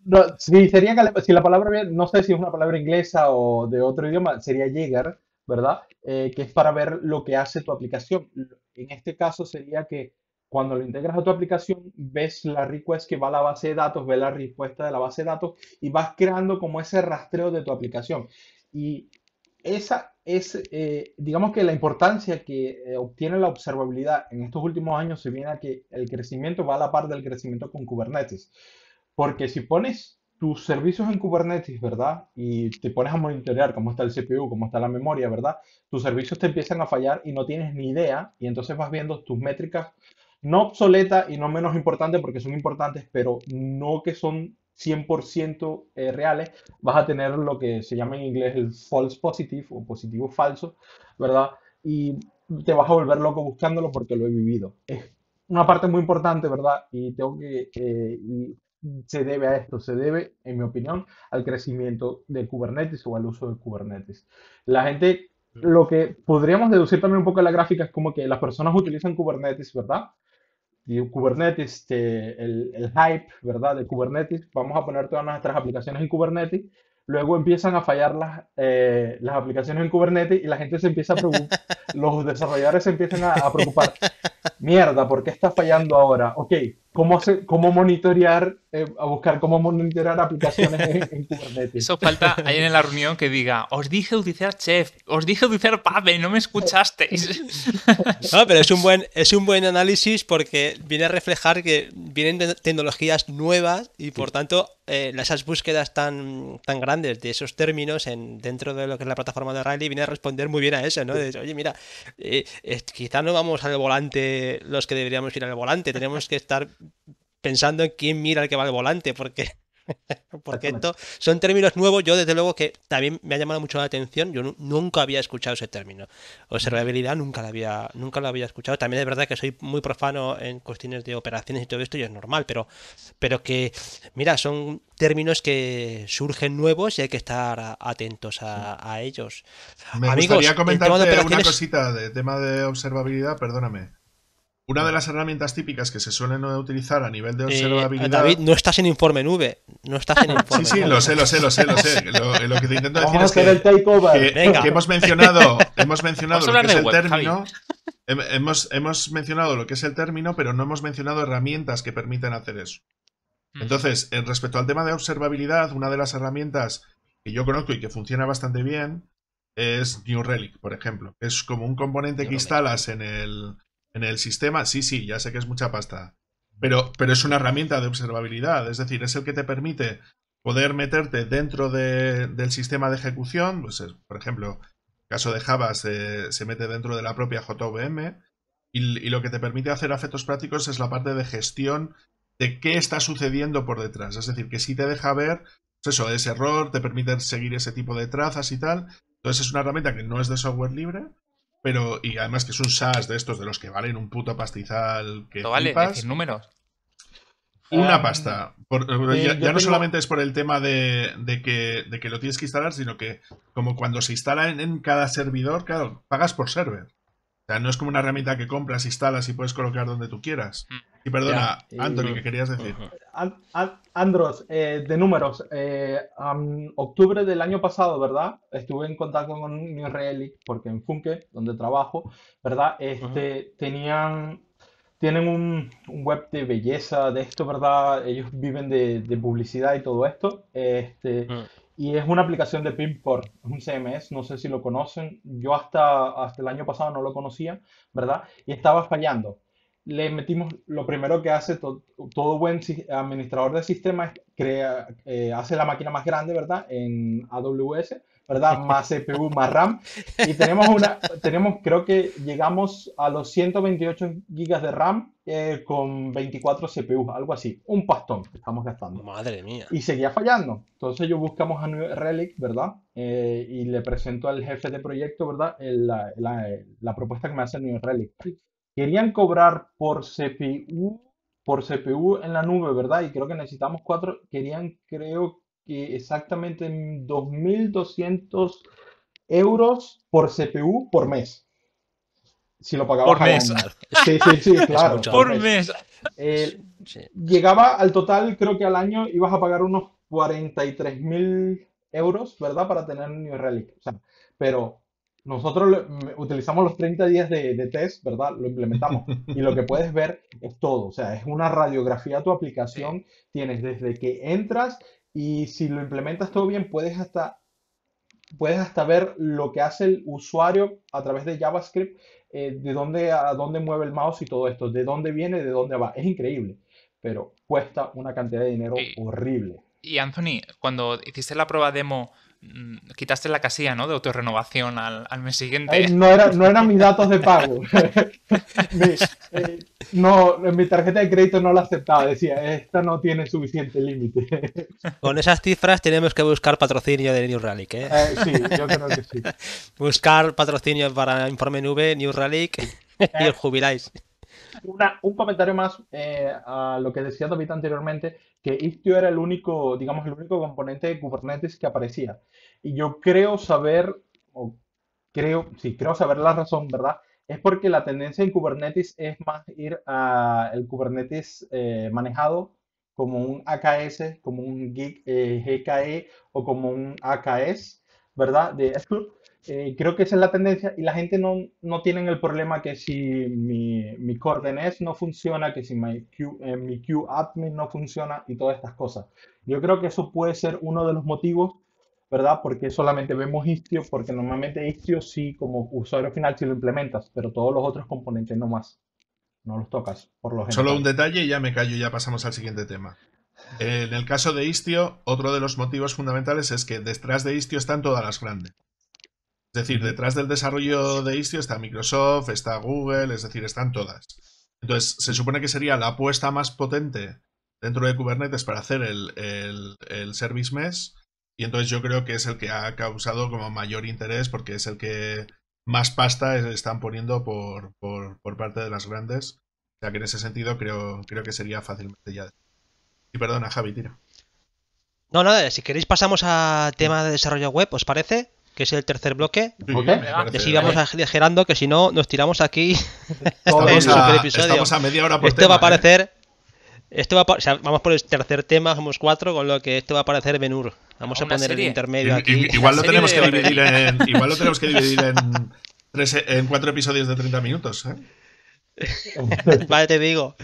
no, sería, si la palabra, no sé si es una palabra inglesa o de otro idioma, sería Jäger, ¿verdad? Eh, que es para ver lo que hace tu aplicación. En este caso sería que cuando lo integras a tu aplicación, ves la request que va a la base de datos, ves la respuesta de la base de datos y vas creando como ese rastreo de tu aplicación. Y esa es, eh, digamos que la importancia que eh, obtiene la observabilidad en estos últimos años se viene a que el crecimiento va a la par del crecimiento con Kubernetes. Porque si pones tus servicios en Kubernetes, ¿verdad? Y te pones a monitorear cómo está el CPU, cómo está la memoria, ¿verdad? Tus servicios te empiezan a fallar y no tienes ni idea y entonces vas viendo tus métricas no obsoleta y no menos importante porque son importantes, pero no que son 100% eh, reales, vas a tener lo que se llama en inglés el false positive o positivo falso, ¿verdad? Y te vas a volver loco buscándolo porque lo he vivido. Es una parte muy importante, ¿verdad? Y tengo que... Eh, y se debe a esto, se debe, en mi opinión, al crecimiento de Kubernetes o al uso de Kubernetes. La gente mm. lo que podríamos deducir también un poco de la gráfica es como que las personas utilizan Kubernetes, ¿verdad? Kubernetes, este, el, hype, ¿verdad? De Kubernetes, vamos a poner todas nuestras aplicaciones en Kubernetes. Luego empiezan a fallar las, eh, las aplicaciones en Kubernetes y la gente se empieza a preocupar, los desarrolladores se empiezan a preocupar mierda, ¿por qué está fallando ahora? Ok, ¿cómo, cómo monitorear, eh, a buscar cómo monitorear aplicaciones en, Kubernetes? Eso falta ahí en la reunión que diga, os dije utilizar Chef, os dije utilizar Pave, no me escuchasteis. No, pero es un buen, es un buen análisis porque viene a reflejar que vienen tecnologías nuevas y por tanto eh, esas búsquedas tan, tan grandes de esos términos en, dentro de lo que es la plataforma de Riley viene a responder muy bien a eso, ¿no? oye, mira, eh, quizá no vamos al volante los que deberíamos ir al volante. Tenemos que estar pensando en quién mira el que va al volante, porque, porque esto son términos nuevos. Yo, desde luego, que también me ha llamado mucho la atención. Yo nunca había escuchado ese término. Observabilidad nunca lo había, nunca lo había escuchado. También es verdad que soy muy profano en cuestiones de operaciones y todo esto, y es normal, pero, pero que, mira, son términos que surgen nuevos y hay que estar atentos a, ellos. Me gustaría comentarte una cosita de tema de observabilidad, perdóname. Una de las herramientas típicas que se suelen utilizar a nivel de eh, observabilidad. David, no estás en informe nube. No estás en informe. Sí, sí, lo sé, lo sé, lo sé, lo sé. que te intento decir Vamos es que, el hemos mencionado, hemos mencionado lo que es el término. hemos, hemos mencionado lo que es el término, pero no hemos mencionado herramientas que permiten hacer eso. Entonces, respecto al tema de observabilidad, una de las herramientas que yo conozco y que funciona bastante bien es New Relic, por ejemplo. Es como un componente que instalas en el, en el sistema, sí, sí, ya sé que es mucha pasta, pero, pero es una herramienta de observabilidad, es decir, es el que te permite poder meterte dentro del sistema de ejecución, pues por ejemplo, el caso de Java se, mete dentro de la propia JVM y, lo que te permite hacer efectos prácticos es la parte de gestión de qué está sucediendo por detrás, es decir, que si te deja ver pues eso, ese error, te permite seguir ese tipo de trazas y tal, entonces es una herramienta que no es de software libre, pero, y además que es un SaaS de estos de los que valen un puto pastizal que vale, en números. Una ah, pasta. Eh, eh, ya, no solamente es por el tema de, que, lo tienes que instalar, sino que como cuando se instala en, cada servidor, claro, pagas por server. O sea, no es como una herramienta que compras, instalas y puedes colocar donde tú quieras. Mm. Y perdona, Anthony, ¿qué eh, querías decir? Andros, eh, de números, eh, octubre del año pasado, ¿verdad? Estuve en contacto con Relic, porque en Funke, donde trabajo, ¿verdad? Este, Tenían, tienen un, web de belleza, de esto, ¿verdad? Ellos viven de, publicidad y todo esto. Este, Y es una aplicación de Pimport, es un CMS, no sé si lo conocen. Yo hasta, hasta el año pasado no lo conocía, ¿verdad? Y estaba fallando le metimos, lo primero que hace todo buen administrador de sistemas crea, eh, hace la máquina más grande, ¿verdad? En AWS, ¿verdad? Más CPU, más RAM. Y tenemos una, tenemos, creo que llegamos a los 128 gigas de RAM eh, con 24 CPU, algo así. Un pastón que estamos gastando. Madre mía. Y seguía fallando. Entonces yo buscamos a New Relic, ¿verdad? Eh, y le presento al jefe de proyecto, ¿verdad? la, la, la propuesta que me hace New Relic Querían cobrar por CPU, por CPU en la nube, ¿verdad? Y creo que necesitamos cuatro. Querían, creo que exactamente 2.200 euros por CPU por mes. Si lo pagaba por mes. Sí, sí, sí, claro. por mes. Eh, llegaba al total, creo que al año ibas a pagar unos 43.000 euros, ¿verdad? Para tener un New Relic. O sea, pero nosotros mm, utilizamos los 30 días de, test, ¿verdad? Lo implementamos. Y lo que puedes ver es todo. O sea, es una radiografía a tu aplicación. Tienes desde que entras y si lo implementas todo bien, puedes hasta, puedes hasta ver lo que hace el usuario a través de JavaScript, eh, de dónde a dónde mueve el mouse y todo esto, de dónde viene, de dónde va. Es increíble, pero cuesta una cantidad de dinero horrible. Y Anthony, cuando hiciste la prueba demo, Mm, quitaste la casilla, ¿no? De autorrenovación al, al mes siguiente. no, eran mis datos de pago. Eh, no, mi tarjeta de crédito no la aceptaba. Decía, esta no tiene suficiente límite. Con esas cifras tenemos que buscar patrocinio de New Relic, ¿eh? ¿eh? sí, yo creo que sí. Buscar patrocinio para Informe Nube, New Relic eh, y el jubiláis un comentario más eh, a lo que decía David anteriormente, que Istio era el único, digamos, el único componente de Kubernetes que aparecía. Y yo creo saber, o creo, sí, creo saber la razón, ¿verdad? Es porque la tendencia en Kubernetes es más ir a el Kubernetes eh, manejado como un AKS, como un GKE eh, o como un AKS, ¿verdad? De eh, creo que esa es la tendencia y la gente no, no tiene el problema que si mi, mi es e no funciona, que si eh, mi, Q, admin no funciona y todas estas cosas. Yo creo que eso puede ser uno de los motivos, ¿verdad? Porque solamente vemos Istio, porque normalmente Istio sí, como usuario final, si lo implementas, pero todos los otros componentes no más. No los tocas, por lo general. Solo un detalle y ya me callo, y ya pasamos al siguiente tema. Eh, en el caso de Istio, otro de los motivos fundamentales es que detrás de Istio están todas las grandes. Es decir, detrás del desarrollo de Istio está Microsoft, está Google, es decir, están todas. Entonces, se supone que sería la apuesta más potente dentro de Kubernetes para hacer el, el, Service Mesh. Y entonces yo creo que es el que ha causado como mayor interés porque es el que más pasta están poniendo por, parte de las grandes. O sea que en ese sentido creo, creo que sería fácilmente ya. Y perdona, Javi, tira. No, nada, si queréis pasamos a tema de desarrollo web, ¿os parece? que es el tercer bloque. Okay. Así vamos que si no, nos tiramos aquí. Estamos, a, media hora por Esto va a aparecer, ¿eh? Esto va vamos por el tercer tema, somos cuatro, con lo que esto va a aparecer Benur. Vamos a poner el intermedio aquí. Igual lo, tenemos que dividir en, cuatro episodios de 30 minutos. ¿eh? vale, te digo.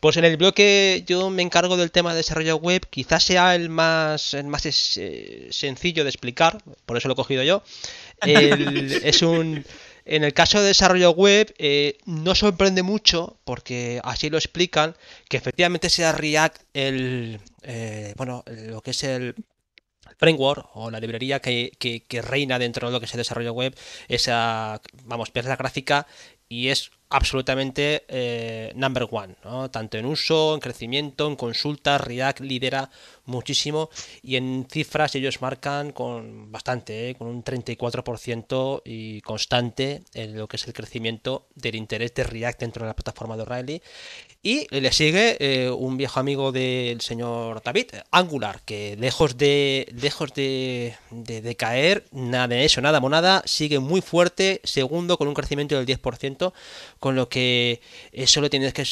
Pues en el bloque yo me encargo del tema de desarrollo web, quizás sea el más, el más eh, sencillo de explicar, por eso lo he cogido yo. es un... En el caso de desarrollo web, eh, no sorprende mucho, porque así lo explican, que efectivamente sea React el, eh, bueno, lo que es el framework o la librería que, reina dentro de lo que es el desarrollo web, esa, vamos, pieza gráfica y es absolutamente eh, number one, tanto en uso, en crecimiento, en consultas. React lidera muchísimo y en cifras ellos marcan con bastante, ¿eh? con un 34% y constante en lo que es el crecimiento del interés de React dentro de la plataforma de O'Reilly. Y le sigue eh, un viejo amigo del señor David, Angular, que lejos de lejos de, caer, nada de eso, nada monada, sigue muy fuerte, segundo con un crecimiento del 10%, con lo que eh, lo tienes que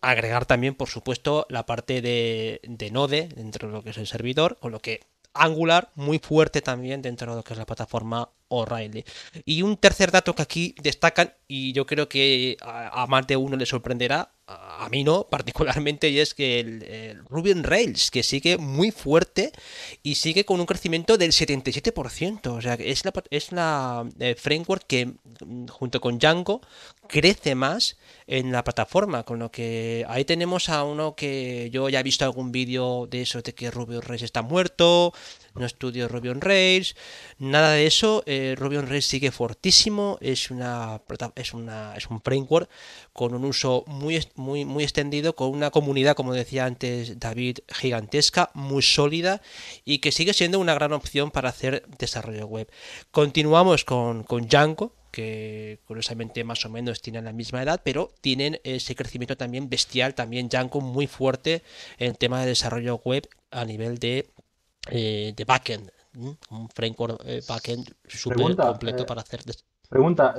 agregar también, por supuesto, la parte de, Node dentro de lo que es el servidor, con lo que Angular muy fuerte también dentro de lo que es la plataforma O'Reilly. Y un tercer dato que aquí destacan, y yo creo que a, más de uno le sorprenderá, a, mí no particularmente, y es que el, Ruby on Rails, que sigue muy fuerte y sigue con un crecimiento del 77%. O sea, es la, es la eh, framework que mm, junto con Django crece más en la plataforma, con lo que ahí tenemos a uno que yo ya he visto algún vídeo de eso de que Ruby on Rails está muerto, no estudio Ruby on Rails, nada de eso, eh, Ruby on Rails sigue fortísimo, es una es una es un framework con un uso muy muy muy extendido, con una comunidad como decía antes David gigantesca, muy sólida y que sigue siendo una gran opción para hacer desarrollo web. Continuamos con, con Django que curiosamente más o menos tienen la misma edad, pero tienen ese crecimiento también bestial, también Django muy fuerte en tema de desarrollo web a nivel de, eh, de backend, un framework eh, backend súper completo eh, para hacer. Pregunta,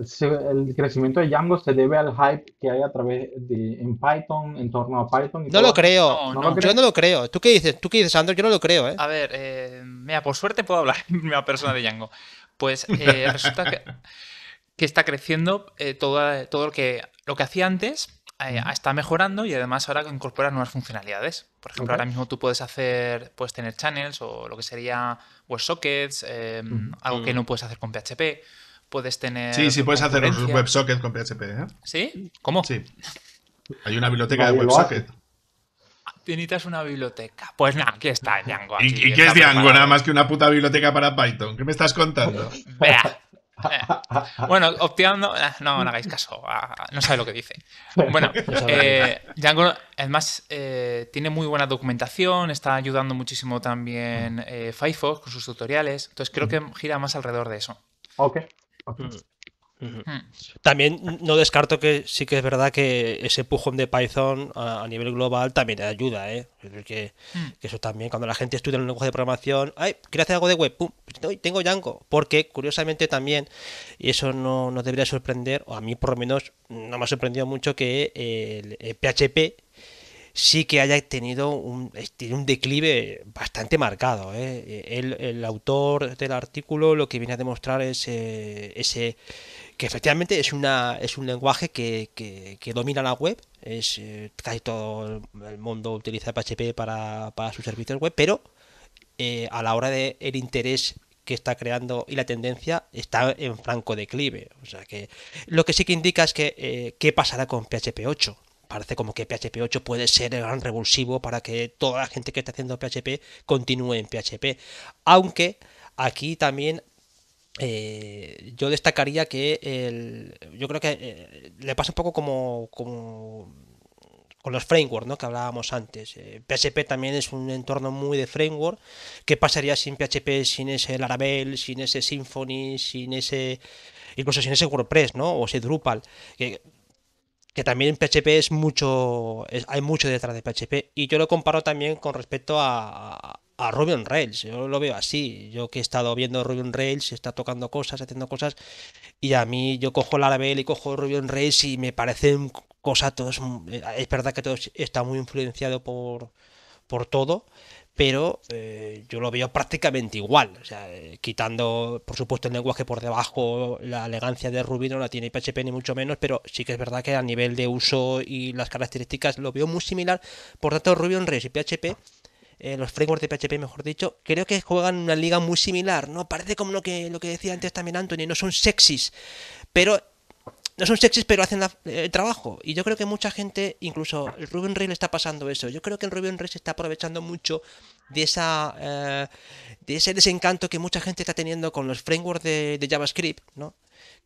¿el crecimiento de Django se debe al hype que hay a través de Python, en torno a Python? no lo creo, yo no lo creo. ¿Tú qué dices? ¿Tú qué dices, Yo no lo creo, A ver, mira, por suerte puedo hablar, en mi persona de Django. Pues resulta que que está creciendo eh, todo, todo lo, que, lo que hacía antes eh, está mejorando y además ahora incorpora nuevas funcionalidades. Por ejemplo, ahora mismo tú puedes hacer, puedes tener channels o lo que sería WebSockets, em, algo que mm. no puedes hacer con PHP. Puedes tener. Sí, sí, puedes hacer WebSockets con PHP. ¿eh? ¿Sí? ¿Cómo? Sí. Hay una biblioteca de WebSocket. Necesitas una biblioteca. Pues nada, aquí está Django. ¿Y, qué es Django? Nada más que una puta biblioteca para Python. ¿Qué me estás contando? bueno, optando. Eh, no, no hagáis caso. no sabe lo que dice. Bueno, eh, Django, además, eh, tiene muy buena documentación. Está ayudando muchísimo también Firefox con sus tutoriales. Entonces, creo mm. que gira más alrededor de eso. Ok. okay. Mm. Hmm. También no descarto que sí que es verdad que ese pujón de Python a, nivel global también ayuda, ¿eh? Hmm. Que, eso también, cuando la gente estudia un lenguaje de programación, ay, quiero hacer algo de web, pum, pues, tengo Django, porque curiosamente también, y eso no, debería sorprender, o a mí por lo menos no me ha sorprendido mucho que el, PHP sí que haya tenido un, tiene un declive bastante marcado. ¿eh? El, autor del artículo lo que viene a demostrar es eh, ese que efectivamente es, una, es un lenguaje que, domina la web, es eh, casi todo el mundo utiliza PHP para, para sus servicios web, pero eh, a la hora del el interés que está creando y la tendencia está en franco declive. O sea que lo que sí que indica es que eh, qué pasará con PHP 8. Parece como que PHP 8 puede ser el gran revulsivo para que toda la gente que está haciendo PHP continúe en PHP. Aunque aquí también eh, yo destacaría que el, yo creo que eh, le pasa un poco como, con los frameworks que hablábamos antes. PHP eh, también es un entorno muy de framework. ¿Qué pasaría sin PHP, sin ese Laravel, sin ese Symfony, sin ese. incluso sin ese WordPress, ¿no? O ese Drupal. Que, que también PHP es mucho. hay mucho detrás de PHP. Y yo lo comparo también con respecto a, a Ruby on Rails. Yo lo veo así. Yo que he estado viendo Ruby on Rails, está tocando cosas, haciendo cosas, y a mí yo cojo Laravel y cojo Ruby on Rails y me parecen cosas todos. Eh, es verdad que todo está muy influenciado por, por todo, pero eh, yo lo veo prácticamente igual. O sea, eh, quitando, por supuesto, el lenguaje por debajo, la elegancia de Ruby no la tiene PHP ni mucho menos, pero sí que es verdad que a nivel de uso y las características lo veo muy similar. Por tanto, Ruby on Rails y PHP eh, los frameworks de PHP, mejor dicho, creo que juegan una liga muy similar, ¿no? Parece como lo que, lo que decía antes también Anthony, no son sexys, pero no son sexys, pero hacen eh, el trabajo. Y yo creo que mucha gente, incluso el Ruby on Rails está pasando eso. Yo creo que el Ruby on Rails está aprovechando mucho de esa eh, de ese desencanto que mucha gente está teniendo con los frameworks de JavaScript, ¿no?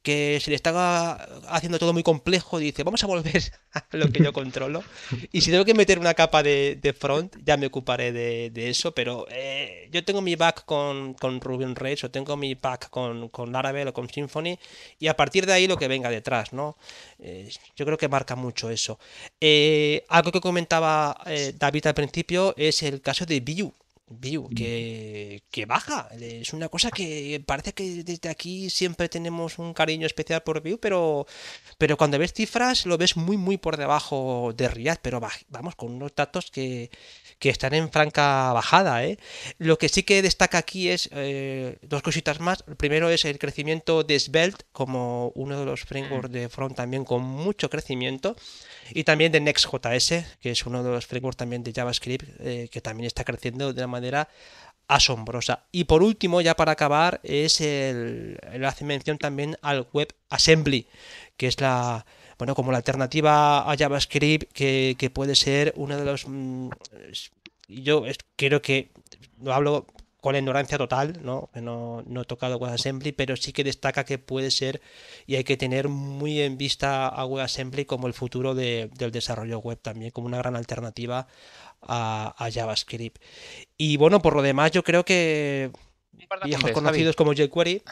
que se le está haciendo todo muy complejo, dice, vamos a volver a lo que yo controlo. Y si tengo que meter una capa de, front, ya me ocuparé de, eso, pero eh, yo tengo mi back con, con Ruby on o tengo mi back con, con Laravel o con Symfony, y a partir de ahí lo que venga detrás, ¿no? Eh, yo creo que marca mucho eso. Eh, algo que comentaba David al principio es el caso de view View, que, baja. Es una cosa que parece que desde aquí siempre tenemos un cariño especial por View, pero, pero cuando ves cifras lo ves muy, muy por debajo de Riyadh, pero vamos, con unos datos que, que están en franca bajada. ¿eh? Lo que sí que destaca aquí es eh, dos cositas más. El primero es el crecimiento de Svelte, como uno de los frameworks mm. de Front también con mucho crecimiento y también de Next.js, que es uno de los frameworks también de JavaScript eh, que también está creciendo de una manera asombrosa. Y por último, ya para acabar, es el, hace mención también al WebAssembly, que es la, bueno, como la alternativa a JavaScript que, puede ser uno de los... Mm, yo creo que, no hablo con la ignorancia total, ¿no? No, he tocado WebAssembly, pero sí que destaca que puede ser y hay que tener muy en vista a WebAssembly como el futuro del desarrollo web también, como una gran alternativa a, JavaScript. Y bueno, por lo demás, yo creo que viejos conocidos como jQuery.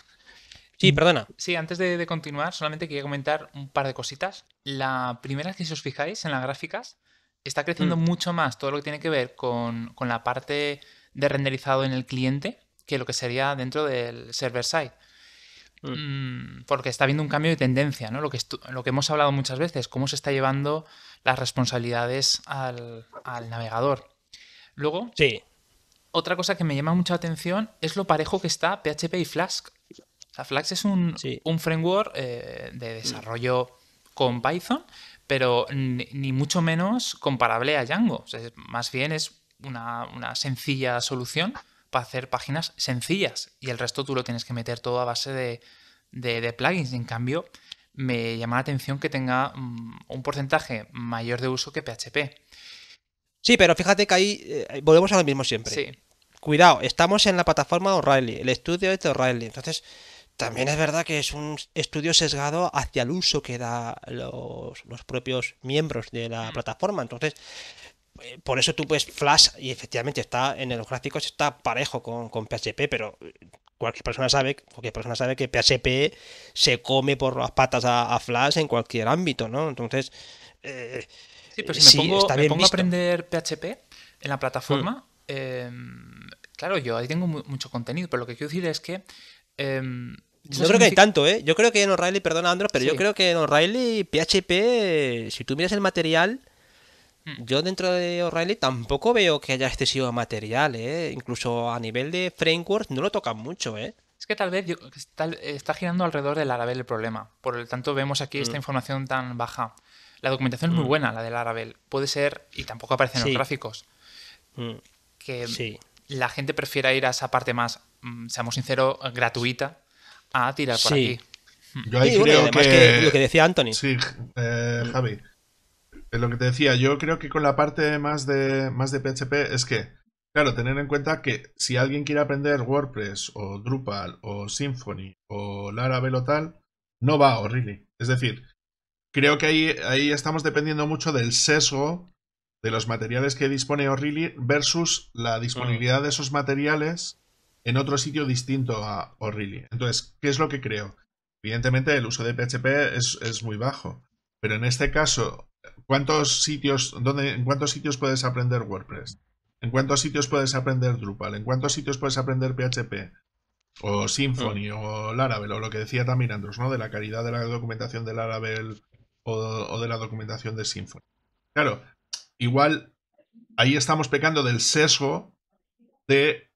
Sí, mm, perdona. Sí, antes de, continuar, solamente quería comentar un par de cositas. La primera es que si os fijáis en las gráficas, está creciendo mm. mucho más todo lo que tiene que ver con, con la parte de renderizado en el cliente que lo que sería dentro del server side. Mm. Mm, porque está viendo un cambio de tendencia, ¿no? Lo que, lo que hemos hablado muchas veces, cómo se está llevando las responsabilidades al, navegador. Luego, otra cosa que me llama mucha atención es lo parejo que está PHP y Flask. Flask es un, framework eh, de mm. desarrollo con Python, pero ni, mucho menos comparable a Django. más bien es una, sencilla solución para hacer páginas sencillas y el resto tú lo tienes que meter todo a base de, plugins. En cambio, me llama la atención que tenga mm, un porcentaje mayor de uso que PHP. Sí, pero fíjate que ahí eh, volvemos a lo mismo siempre. Sí. Cuidado, estamos en la plataforma O'Reilly, el estudio es de O'Reilly. Entonces, también es verdad que es un estudio sesgado hacia el uso que da los, los propios miembros de la mm. plataforma. Entonces, eh, por eso tú puedes Flash y efectivamente está en los gráficos está parejo con, PHP, pero eh, cualquier persona sabe, cualquier persona sabe que PHP se come por las patas a, Flash en cualquier ámbito, ¿no? Entonces eh, sí, pero si me pongo, a aprender PHP en la plataforma, mm. em, claro, yo ahí tengo mucho contenido, pero lo que quiero decir es que em, no creo que hay tanto, ¿eh? Yo creo que en O'Reilly, perdona Andros, pero yo creo que en O'Reilly PHP, si tú miras el material, Hmm. Yo dentro de O'Reilly tampoco veo que haya excesivo material, ¿eh? incluso a nivel de framework no lo tocan mucho. ¿eh? Es que tal vez está, girando alrededor del Laravel el problema, por lo tanto vemos aquí esta hmm. información tan baja. La documentación es muy hmm. buena, la del Laravel, puede ser, y tampoco aparecen en los gráficos, que la gente prefiera ir a esa parte más, mm, seamos sinceros, gratuita, a tirar por aquí. Yo ahí creo que... lo que decía Anthony. Sí, eh, Javi lo que te decía, yo creo que con la parte más de, más de PHP es que, claro, tener en cuenta que si alguien quiere aprender WordPress o Drupal o Symfony o Laravel o tal, no va a O'Reilly. Es decir, creo que ahí, ahí estamos dependiendo mucho del sesgo de los materiales que dispone O'Reilly versus la disponibilidad de esos materiales en otro sitio distinto a O'Reilly. Entonces, ¿qué es lo que creo? Evidentemente el uso de PHP es, es muy bajo, pero en este caso sitios, ¿En cuántos sitios puedes aprender WordPress? ¿En cuántos sitios puedes aprender Drupal? ¿En cuántos sitios puedes aprender PHP? O Symfony, ah. o Laravel, o lo que decía también Andros, ¿no? De la calidad de la documentación de Laravel o, de la documentación de Symfony. Claro, igual ahí estamos pecando del sesgo de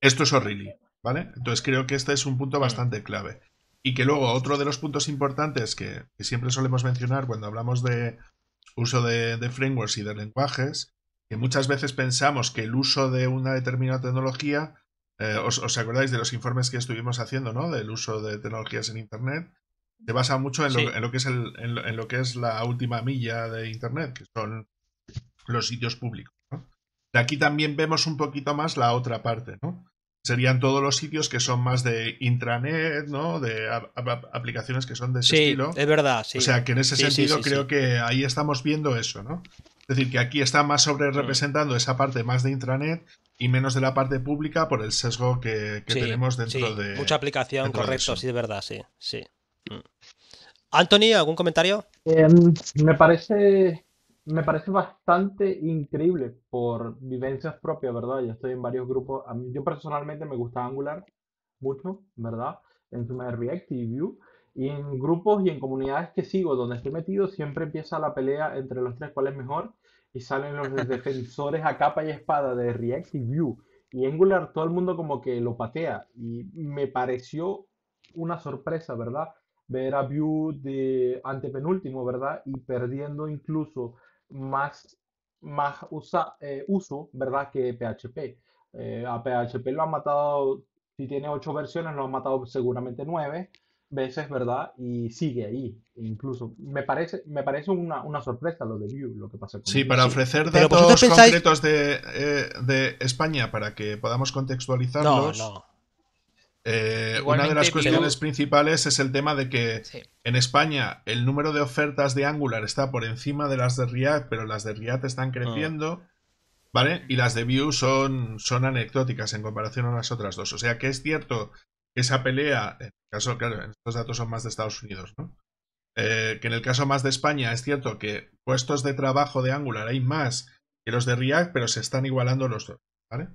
esto es horrible, ¿vale? Entonces creo que este es un punto mm. bastante clave. Y que luego otro de los puntos importantes que siempre solemos mencionar cuando hablamos de, uso de, frameworks y de lenguajes, que muchas veces pensamos que el uso de una determinada tecnología eh, os, acordáis de los informes que estuvimos haciendo, ¿no? Del uso de tecnologías en Internet. Se basa mucho en, lo, que es el, lo, que es la última milla de Internet, que son los sitios públicos. ¿no? De aquí también vemos un poquito más la otra parte, ¿no? serían todos los sitios que son más de intranet, ¿no? De aplicaciones que son de ese sí, Es verdad, sí. O sea, que en ese sentido creo que ahí estamos viendo eso, ¿no? Es decir, que aquí está más sobre mm. representando esa parte más de intranet y menos de la parte pública por el sesgo que, tenemos dentro de. Mucha aplicación, correcto, sí, de verdad, sí. sí. Mm. Anthony, ¿algún comentario? Em, me parece me parece bastante increíble por vivencias propias, ¿verdad? Yo estoy en varios grupos. A mí, yo personalmente me gusta Angular mucho, ¿verdad? En su de React y Vue. Y en grupos y en comunidades que sigo, donde estoy metido, siempre empieza la pelea entre los tres cuál es mejor. Y salen los defensores a capa y espada de React y Vue. Y Angular todo el mundo como que lo patea. Y me pareció una sorpresa, ¿verdad? Ver a Vue de antepenúltimo, ¿verdad? Y perdiendo incluso más, más usa, eh, uso, ¿verdad? Que PHP. Eh, a PHP lo han matado, si tiene ocho versiones, lo han matado seguramente nueve veces, ¿verdad? Y sigue ahí, e incluso. Me parece, me parece una, sorpresa lo de lo que pasa. Con sí, para ofrecer datos concretos de, eh, de, España, para que podamos contextualizarlos. No, no. Eh, una de las cuestiones principales es el tema de que en España el número de ofertas de Angular está por encima de las de React, pero las de React están ah. creciendo, ¿vale? Y las de Vue son, son anecdóticas en comparación a las otras dos. O sea que es cierto que esa pelea, en el caso, claro, estos datos son más de Estados Unidos, ¿no? Eh, que en el caso más de España es cierto que puestos de trabajo de Angular hay más que los de React, pero se están igualando los dos, ¿vale?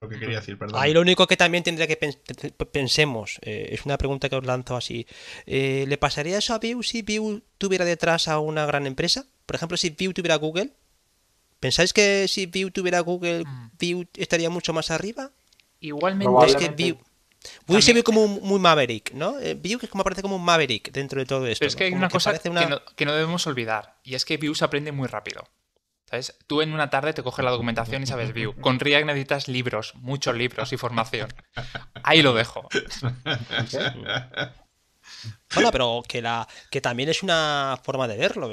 Lo Ahí lo único que también tendría que pensemos, eh, es una pregunta que os lanzo así. Eh, ¿Le pasaría eso a View si View tuviera detrás a una gran empresa? Por ejemplo, si View tuviera Google. ¿Pensáis que si View tuviera Google, mm. View estaría mucho más arriba? Igualmente. Es se ve como muy Maverick, ¿no? Eh, View que como, aparece como un Maverick dentro de todo esto. Pero es que hay una cosa que, no, debemos olvidar, y es que View se aprende muy rápido. Tú en una tarde te coges la documentación y sabes View. Con React necesitas libros, muchos libros y formación. Ahí lo dejo. Bueno, pero que, la, que también es una forma de verlo.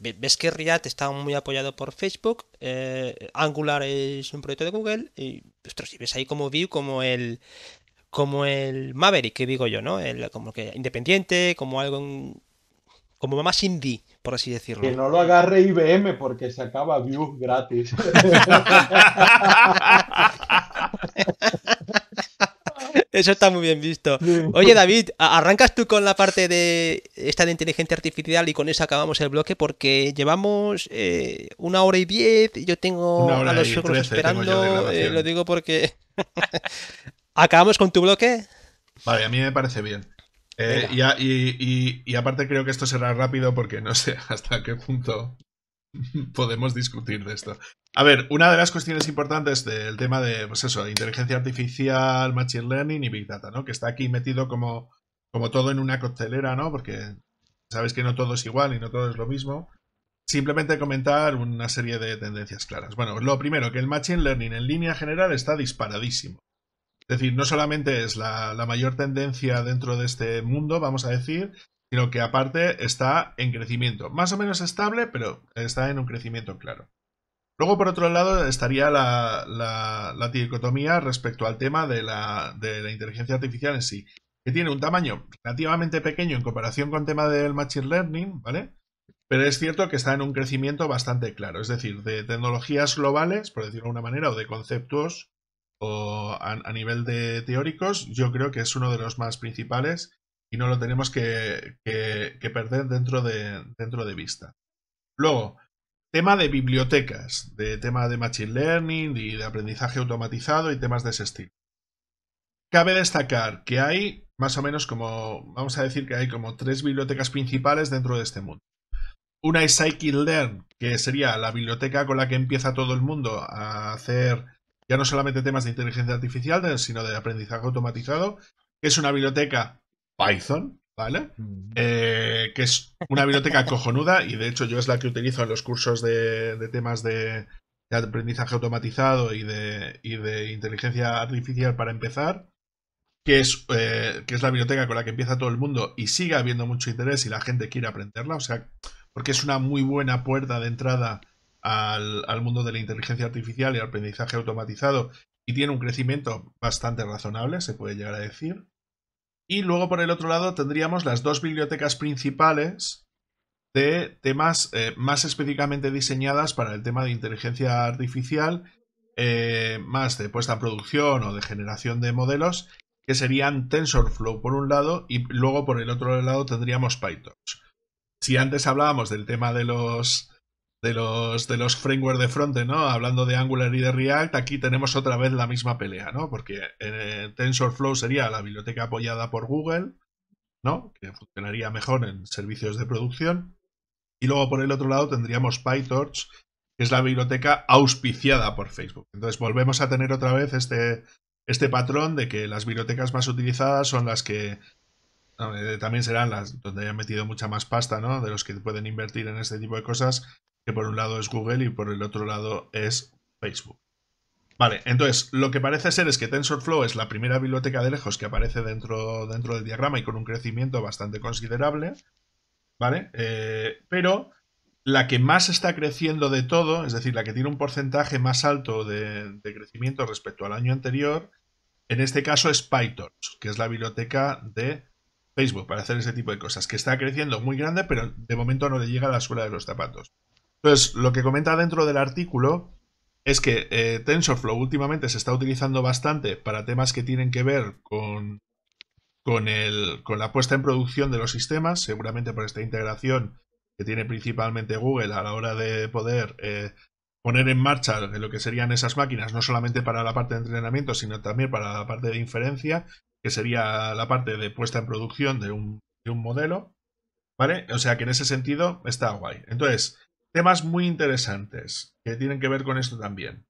Ves que React está muy apoyado por Facebook, eh, Angular es un proyecto de Google, y ostras, si ves ahí como View, como el como el Maverick, que digo yo, ¿no? como que independiente, como algo como mamá Cindy, por así decirlo. Que no lo agarre IBM porque se acaba VIEW gratis. Eso está muy bien visto. Oye, David, arrancas tú con la parte de esta de inteligencia artificial y con eso acabamos el bloque porque llevamos eh, una hora y diez y yo tengo a los otros esperando. Eh, lo digo porque. ¿Acabamos con tu bloque? Vale, a mí me parece bien. Eh, y, aparte creo que esto será rápido porque no sé hasta qué punto podemos discutir de esto. A ver, una de las cuestiones importantes del tema de, pues eso, inteligencia artificial, machine learning y big data, ¿no? Que está aquí metido como, como todo en una coctelera, ¿no? Porque sabes que no todo es igual y no todo es lo mismo. Simplemente comentar una serie de tendencias claras. Bueno, lo primero, que el machine learning en línea general está disparadísimo. Es decir, no solamente es la, mayor tendencia dentro de este mundo, vamos a decir, sino que aparte está en crecimiento. Más o menos estable, pero está en un crecimiento claro. Luego, por otro lado, estaría la, la, dicotomía respecto al tema de la, inteligencia artificial en sí, que tiene un tamaño relativamente pequeño en comparación con el tema del Machine Learning, ¿vale? Pero es cierto que está en un crecimiento bastante claro, es decir, de tecnologías globales, por decirlo de una manera, o de conceptos o a, nivel de teóricos, yo creo que es uno de los más principales y no lo tenemos que, perder dentro de, dentro de vista. Luego, tema de bibliotecas, de tema de Machine Learning y de aprendizaje automatizado y temas de ese estilo. Cabe destacar que hay más o menos como, vamos a decir que hay como tres bibliotecas principales dentro de este mundo. Una es Scikit-Learn, que sería la biblioteca con la que empieza todo el mundo a hacer ya no solamente temas de inteligencia artificial, sino de aprendizaje automatizado, que es una biblioteca Python, ¿vale? Eh, que es una biblioteca cojonuda y de hecho yo es la que utilizo en los cursos de, temas de, aprendizaje automatizado y de, de, inteligencia artificial para empezar, que es, eh, que es la biblioteca con la que empieza todo el mundo y sigue habiendo mucho interés y la gente quiere aprenderla, o sea, porque es una muy buena puerta de entrada al, mundo de la inteligencia artificial y aprendizaje automatizado y tiene un crecimiento bastante razonable, se puede llegar a decir. Y luego por el otro lado tendríamos las dos bibliotecas principales de temas eh, más específicamente diseñadas para el tema de inteligencia artificial, eh, más de puesta en producción o de generación de modelos, que serían TensorFlow por un lado y luego por el otro lado tendríamos PyTorch. Si antes hablábamos del tema de los de los, de los frameworks de fronte ¿no? Hablando de Angular y de React, aquí tenemos otra vez la misma pelea, ¿no? Porque eh, TensorFlow sería la biblioteca apoyada por Google, ¿no? Que funcionaría mejor en servicios de producción. Y luego por el otro lado tendríamos PyTorch, que es la biblioteca auspiciada por Facebook. Entonces volvemos a tener otra vez este, este patrón de que las bibliotecas más utilizadas son las que eh, también serán las donde hayan metido mucha más pasta, ¿no? De los que pueden invertir en este tipo de cosas que por un lado es Google y por el otro lado es Facebook. Vale, entonces lo que parece ser es que TensorFlow es la primera biblioteca de lejos que aparece dentro, dentro del diagrama y con un crecimiento bastante considerable, ¿vale? Eh, pero la que más está creciendo de todo, es decir, la que tiene un porcentaje más alto de, de crecimiento respecto al año anterior, en este caso es PyTorch, que es la biblioteca de Facebook para hacer ese tipo de cosas, que está creciendo muy grande, pero de momento no le llega a la suela de los zapatos. Entonces, lo que comenta dentro del artículo es que eh, TensorFlow últimamente se está utilizando bastante para temas que tienen que ver con, la puesta en producción de los sistemas, seguramente por esta integración que tiene principalmente Google a la hora de poder eh, poner en marcha lo que serían esas máquinas, no solamente para la parte de entrenamiento, sino también para la parte de inferencia, que sería la parte de puesta en producción de un, de un modelo. ¿Vale? O sea que en ese sentido está guay. Entonces, temas muy interesantes que tienen que ver con esto también.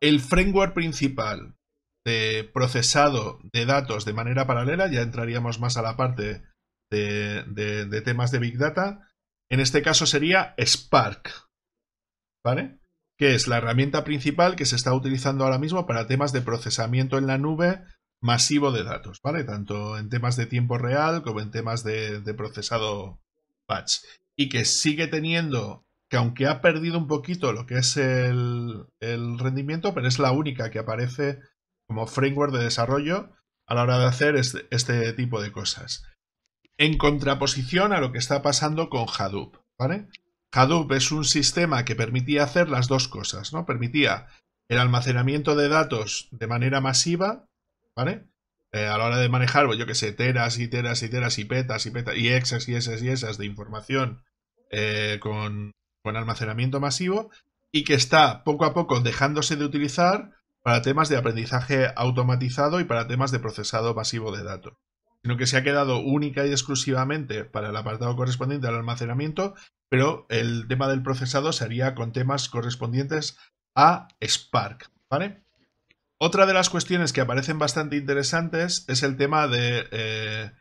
El framework principal de procesado de datos de manera paralela, ya entraríamos más a la parte de, temas de Big Data, en este caso sería Spark, ¿vale? Que es la herramienta principal que se está utilizando ahora mismo para temas de procesamiento en la nube masivo de datos, ¿vale? Tanto en temas de tiempo real como en temas de, de procesado batch y que sigue teniendo, que aunque ha perdido un poquito lo que es el, rendimiento, pero es la única que aparece como framework de desarrollo a la hora de hacer este, este, tipo de cosas. En contraposición a lo que está pasando con Hadoop, ¿vale? Hadoop es un sistema que permitía hacer las dos cosas, ¿no? Permitía el almacenamiento de datos de manera masiva, ¿vale? Eh, a la hora de manejar, pues yo que sé, teras y teras y teras y petas y petas y exas y esas y esas de información eh, con, con almacenamiento masivo y que está poco a poco dejándose de utilizar para temas de aprendizaje automatizado y para temas de procesado masivo de datos, sino que se ha quedado única y exclusivamente para el apartado correspondiente al almacenamiento, pero el tema del procesado se haría con temas correspondientes a Spark, ¿vale? Otra de las cuestiones que aparecen bastante interesantes es el tema eh,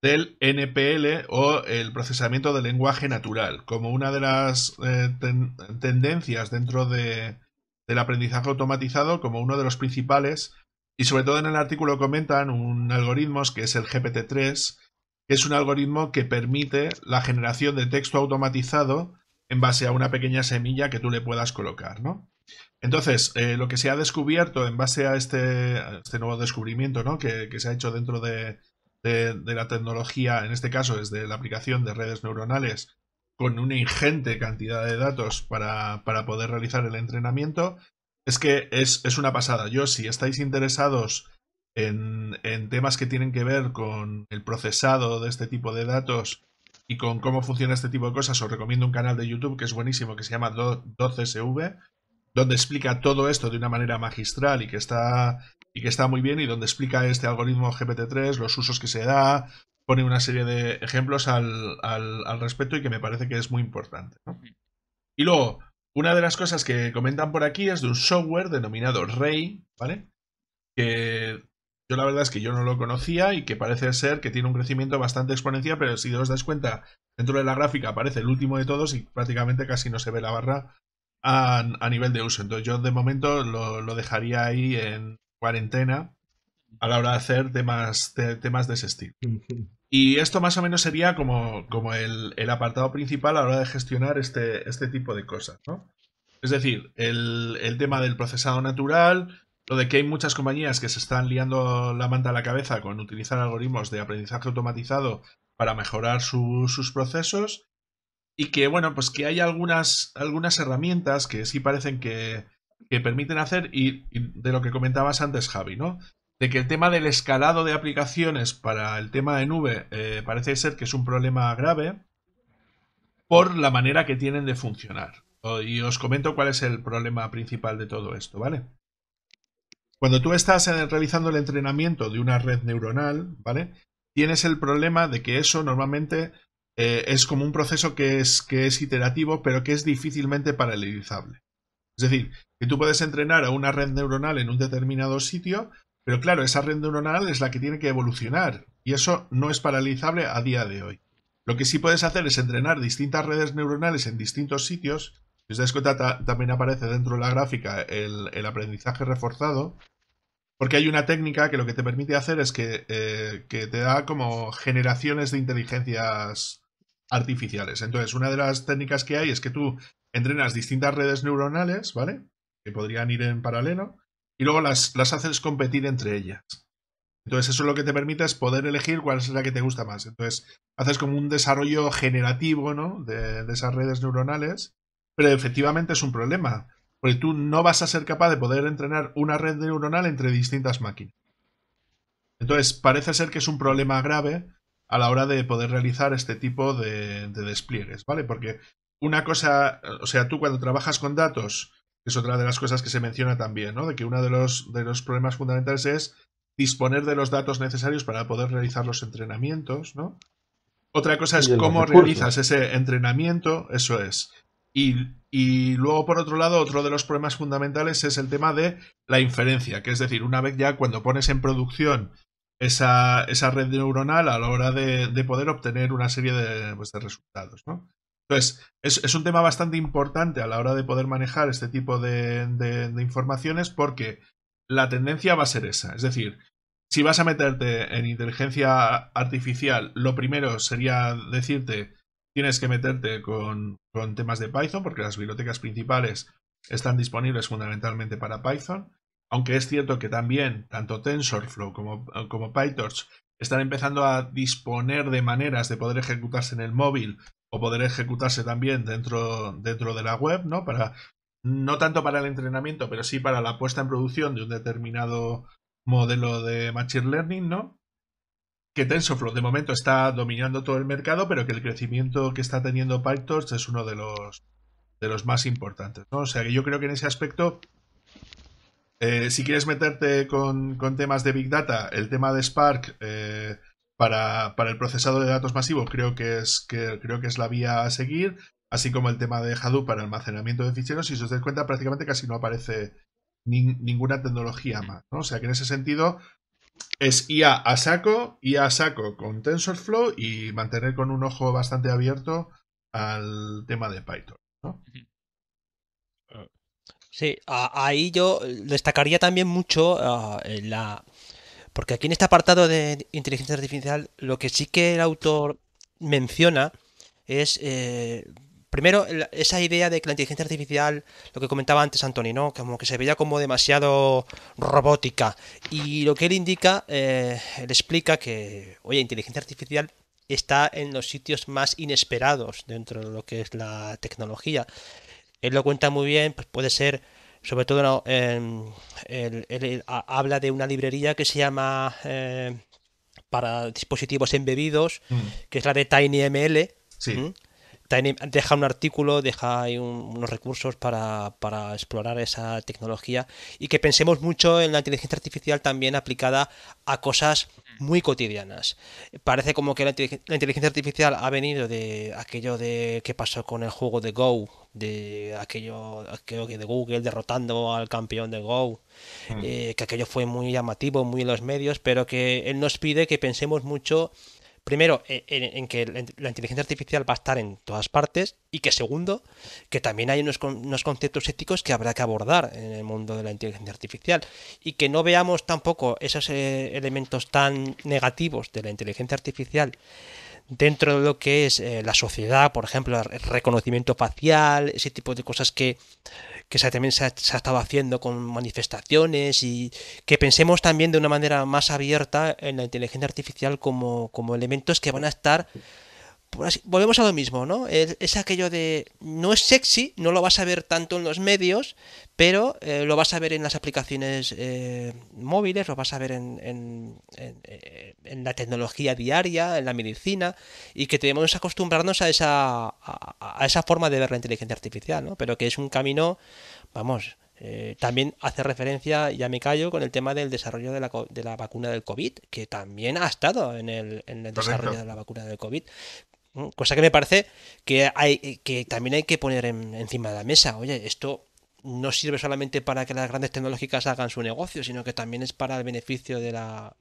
del NPL o el procesamiento del lenguaje natural, como una de las eh, tendencias dentro del aprendizaje automatizado, como uno de los principales. Y sobre todo en el artículo comentan un algoritmo que es el GPT-3, que es un algoritmo que permite la generación de texto automatizado en base a una pequeña semilla que tú le puedas colocar, ¿no? Entonces, eh, lo que se ha descubierto en base a este, este nuevo descubrimiento ¿no? que, se ha hecho dentro de, la tecnología, en este caso desde la aplicación de redes neuronales, con una ingente cantidad de datos para, poder realizar el entrenamiento, es que es, una pasada. Yo, si estáis interesados en, temas que tienen que ver con el procesado de este tipo de datos y con cómo funciona este tipo de cosas, os recomiendo un canal de YouTube que es buenísimo, que se llama 12SV, donde explica todo esto de una manera magistral y que está, y que está muy bien y donde explica este algoritmo GPT-3, los usos que se da, pone una serie de ejemplos al, respecto y que me parece que es muy importante. Y luego, una de las cosas que comentan por aquí es de un software denominado Ray, ¿vale? Que yo la verdad es que yo no lo conocía y que parece ser que tiene un crecimiento bastante exponencial, pero si os das cuenta, dentro de la gráfica aparece el último de todos y prácticamente casi no se ve la barra a, nivel de uso. Entonces yo de momento lo, dejaría ahí en cuarentena a la hora de hacer temas, temas de ese estilo. Y esto más o menos sería como, el, apartado principal a la hora de gestionar este, este tipo de cosas, ¿no? Es decir, el, tema del procesado natural, lo de que hay muchas compañías que se están liando la manta a la cabeza con utilizar algoritmos de aprendizaje automatizado para mejorar sus procesos, y que, bueno, pues que hay algunas, algunas herramientas que sí parecen que, permiten hacer y, de lo que comentabas antes, Javi, ¿no? De que el tema del escalado de aplicaciones para el tema de nube eh, parece ser que es un problema grave por la manera que tienen de funcionar. Y os comento cuál es el problema principal de todo esto, ¿vale? Cuando tú estás eh, realizando el entrenamiento de una red neuronal, ¿vale? Tienes el problema de que eso normalmente eh, es como un proceso que es, que es iterativo, pero que es difícilmente paralelizable. Es decir, que tú puedes entrenar a una red neuronal en un determinado sitio, pero claro, esa red neuronal es la que tiene que evolucionar, y eso no es paralizable a día de hoy. Lo que sí puedes hacer es entrenar distintas redes neuronales en distintos sitios. Si os también aparece dentro de la gráfica el, aprendizaje reforzado, porque hay una técnica que lo que te permite hacer es que, eh, que te da como generaciones de inteligencias artificiales. Entonces, una de las técnicas que hay es que tú entrenas distintas redes neuronales, ¿vale? Que podrían ir en paralelo, y luego las, las haces competir entre ellas. Entonces, eso es lo que te permite es poder elegir cuál es la que te gusta más. Entonces, haces como un desarrollo generativo, ¿no? De, de esas redes neuronales, pero efectivamente es un problema, porque tú no vas a ser capaz de poder entrenar una red neuronal entre distintas máquinas. Entonces, parece ser que es un problema grave a la hora de poder realizar este tipo de, despliegues, ¿vale? Porque una cosa, o sea, tú cuando trabajas con datos, que es otra de las cosas que se menciona también, ¿no? De que uno de los, de los problemas fundamentales es disponer de los datos necesarios para poder realizar los entrenamientos, ¿no? Otra cosa es cómo realizas ese entrenamiento, eso es. Y, y, luego, por otro lado, otro de los problemas fundamentales es el tema de la inferencia, que es decir, una vez ya cuando pones en producción esa, red neuronal a la hora de, poder obtener una serie de, pues, resultados. Entonces, es, un tema bastante importante a la hora de poder manejar este tipo de, informaciones porque la tendencia va a ser esa. Es decir, si vas a meterte en inteligencia artificial, lo primero sería decirte, tienes que meterte con, temas de Python, porque las bibliotecas principales están disponibles fundamentalmente para Python. Aunque es cierto que también tanto TensorFlow como, como PyTorch están empezando a disponer de maneras de poder ejecutarse en el móvil o poder ejecutarse también dentro, dentro de la web, ¿no? Para, no tanto para el entrenamiento, pero sí para la puesta en producción de un determinado modelo de Machine Learning, ¿no? Que TensorFlow de momento está dominando todo el mercado, pero que el crecimiento que está teniendo PyTorch es uno de los, de los más importantes, ¿no? O sea que yo creo que en ese aspecto eh, si quieres meterte con, temas de Big Data, el tema de Spark eh, para, el procesado de datos masivos, creo que, es, que, creo que es la vía a seguir, así como el tema de Hadoop para almacenamiento de ficheros. Y si os dais cuenta, prácticamente casi no aparece ninguna tecnología más. O sea que en ese sentido es IA a saco, IA a saco con TensorFlow y mantener con un ojo bastante abierto al tema de Python. Sí, ahí yo destacaría también mucho ah, la... Porque aquí en este apartado de inteligencia artificial, lo que sí que el autor menciona es, eh, primero, esa idea de que la inteligencia artificial, lo que comentaba antes Anthony, ¿no? Como que se veía como demasiado robótica. Y lo que él indica, eh, él explica que, oye, inteligencia artificial está en los sitios más inesperados dentro de lo que es la tecnología él lo cuenta muy bien, pues puede ser, sobre todo, em, él, habla de una librería que se llama eh, para dispositivos embebidos, mm. que es la de TinyML. Sí deja un artículo, deja unos recursos para, explorar esa tecnología y que pensemos mucho en la inteligencia artificial también aplicada a cosas muy cotidianas. Parece como que la, inteligencia artificial ha venido de aquello de que pasó con el juego de Go, de aquello, que de Google derrotando al campeón de Go, mm. eh, que aquello fue muy llamativo, muy en los medios, pero que él nos pide que pensemos mucho primero, e, e, en, que la inteligencia artificial va a estar en todas partes y que segundo, que también hay unos, conceptos éticos que habrá que abordar en el mundo de la inteligencia artificial y que no veamos tampoco esos eh, elementos tan negativos de la inteligencia artificial dentro de lo que es eh, la sociedad, por ejemplo, el reconocimiento facial, ese tipo de cosas que, que también se ha, se ha, estado haciendo con manifestaciones y que pensemos también de una manera más abierta en la inteligencia artificial como, como elementos que van a estar volvemos a lo mismo, ¿no? Es, aquello de. No es sexy, no lo vas a ver tanto en los medios, pero eh, lo vas a ver en las aplicaciones eh, móviles, lo vas a ver en, eh, en, la tecnología diaria, en la medicina, y que tenemos que acostumbrarnos a esa, a, esa forma de ver la inteligencia artificial, ¿no? Pero que es un camino, vamos, también hace referencia, ya me callo, con el tema del desarrollo de la, vacuna del COVID, que también ha estado en el, en el desarrollo de la vacuna del COVID. Cosa que me parece que, hay, que también hay que poner encima de la mesa. Oye, esto no sirve solamente para que las grandes tecnológicas hagan su negocio, sino que también es para el beneficio de la,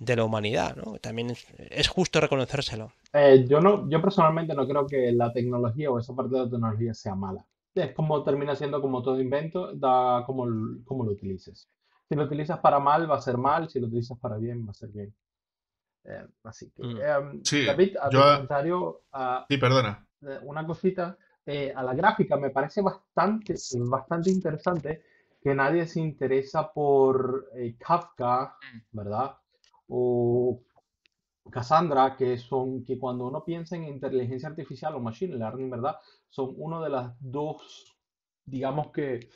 de la humanidad, También es, justo reconocérselo. Eh, yo no, yo personalmente no creo que la tecnología o esa parte de la tecnología sea mala. Es como termina siendo como todo invento, da como, como lo utilices. Si lo utilizas para mal, va a ser mal, si lo utilizas para bien, va a ser bien. Eh, así que, mm. em, David, a yo, comentario, sí, perdona. Eh, una cosita, eh, a la gráfica me parece bastante, bastante interesante que nadie se interesa por Kafka, mm. ¿verdad? O Cassandra, que son que cuando uno piensa en inteligencia artificial o machine learning, ¿verdad? Son uno de las dos, digamos que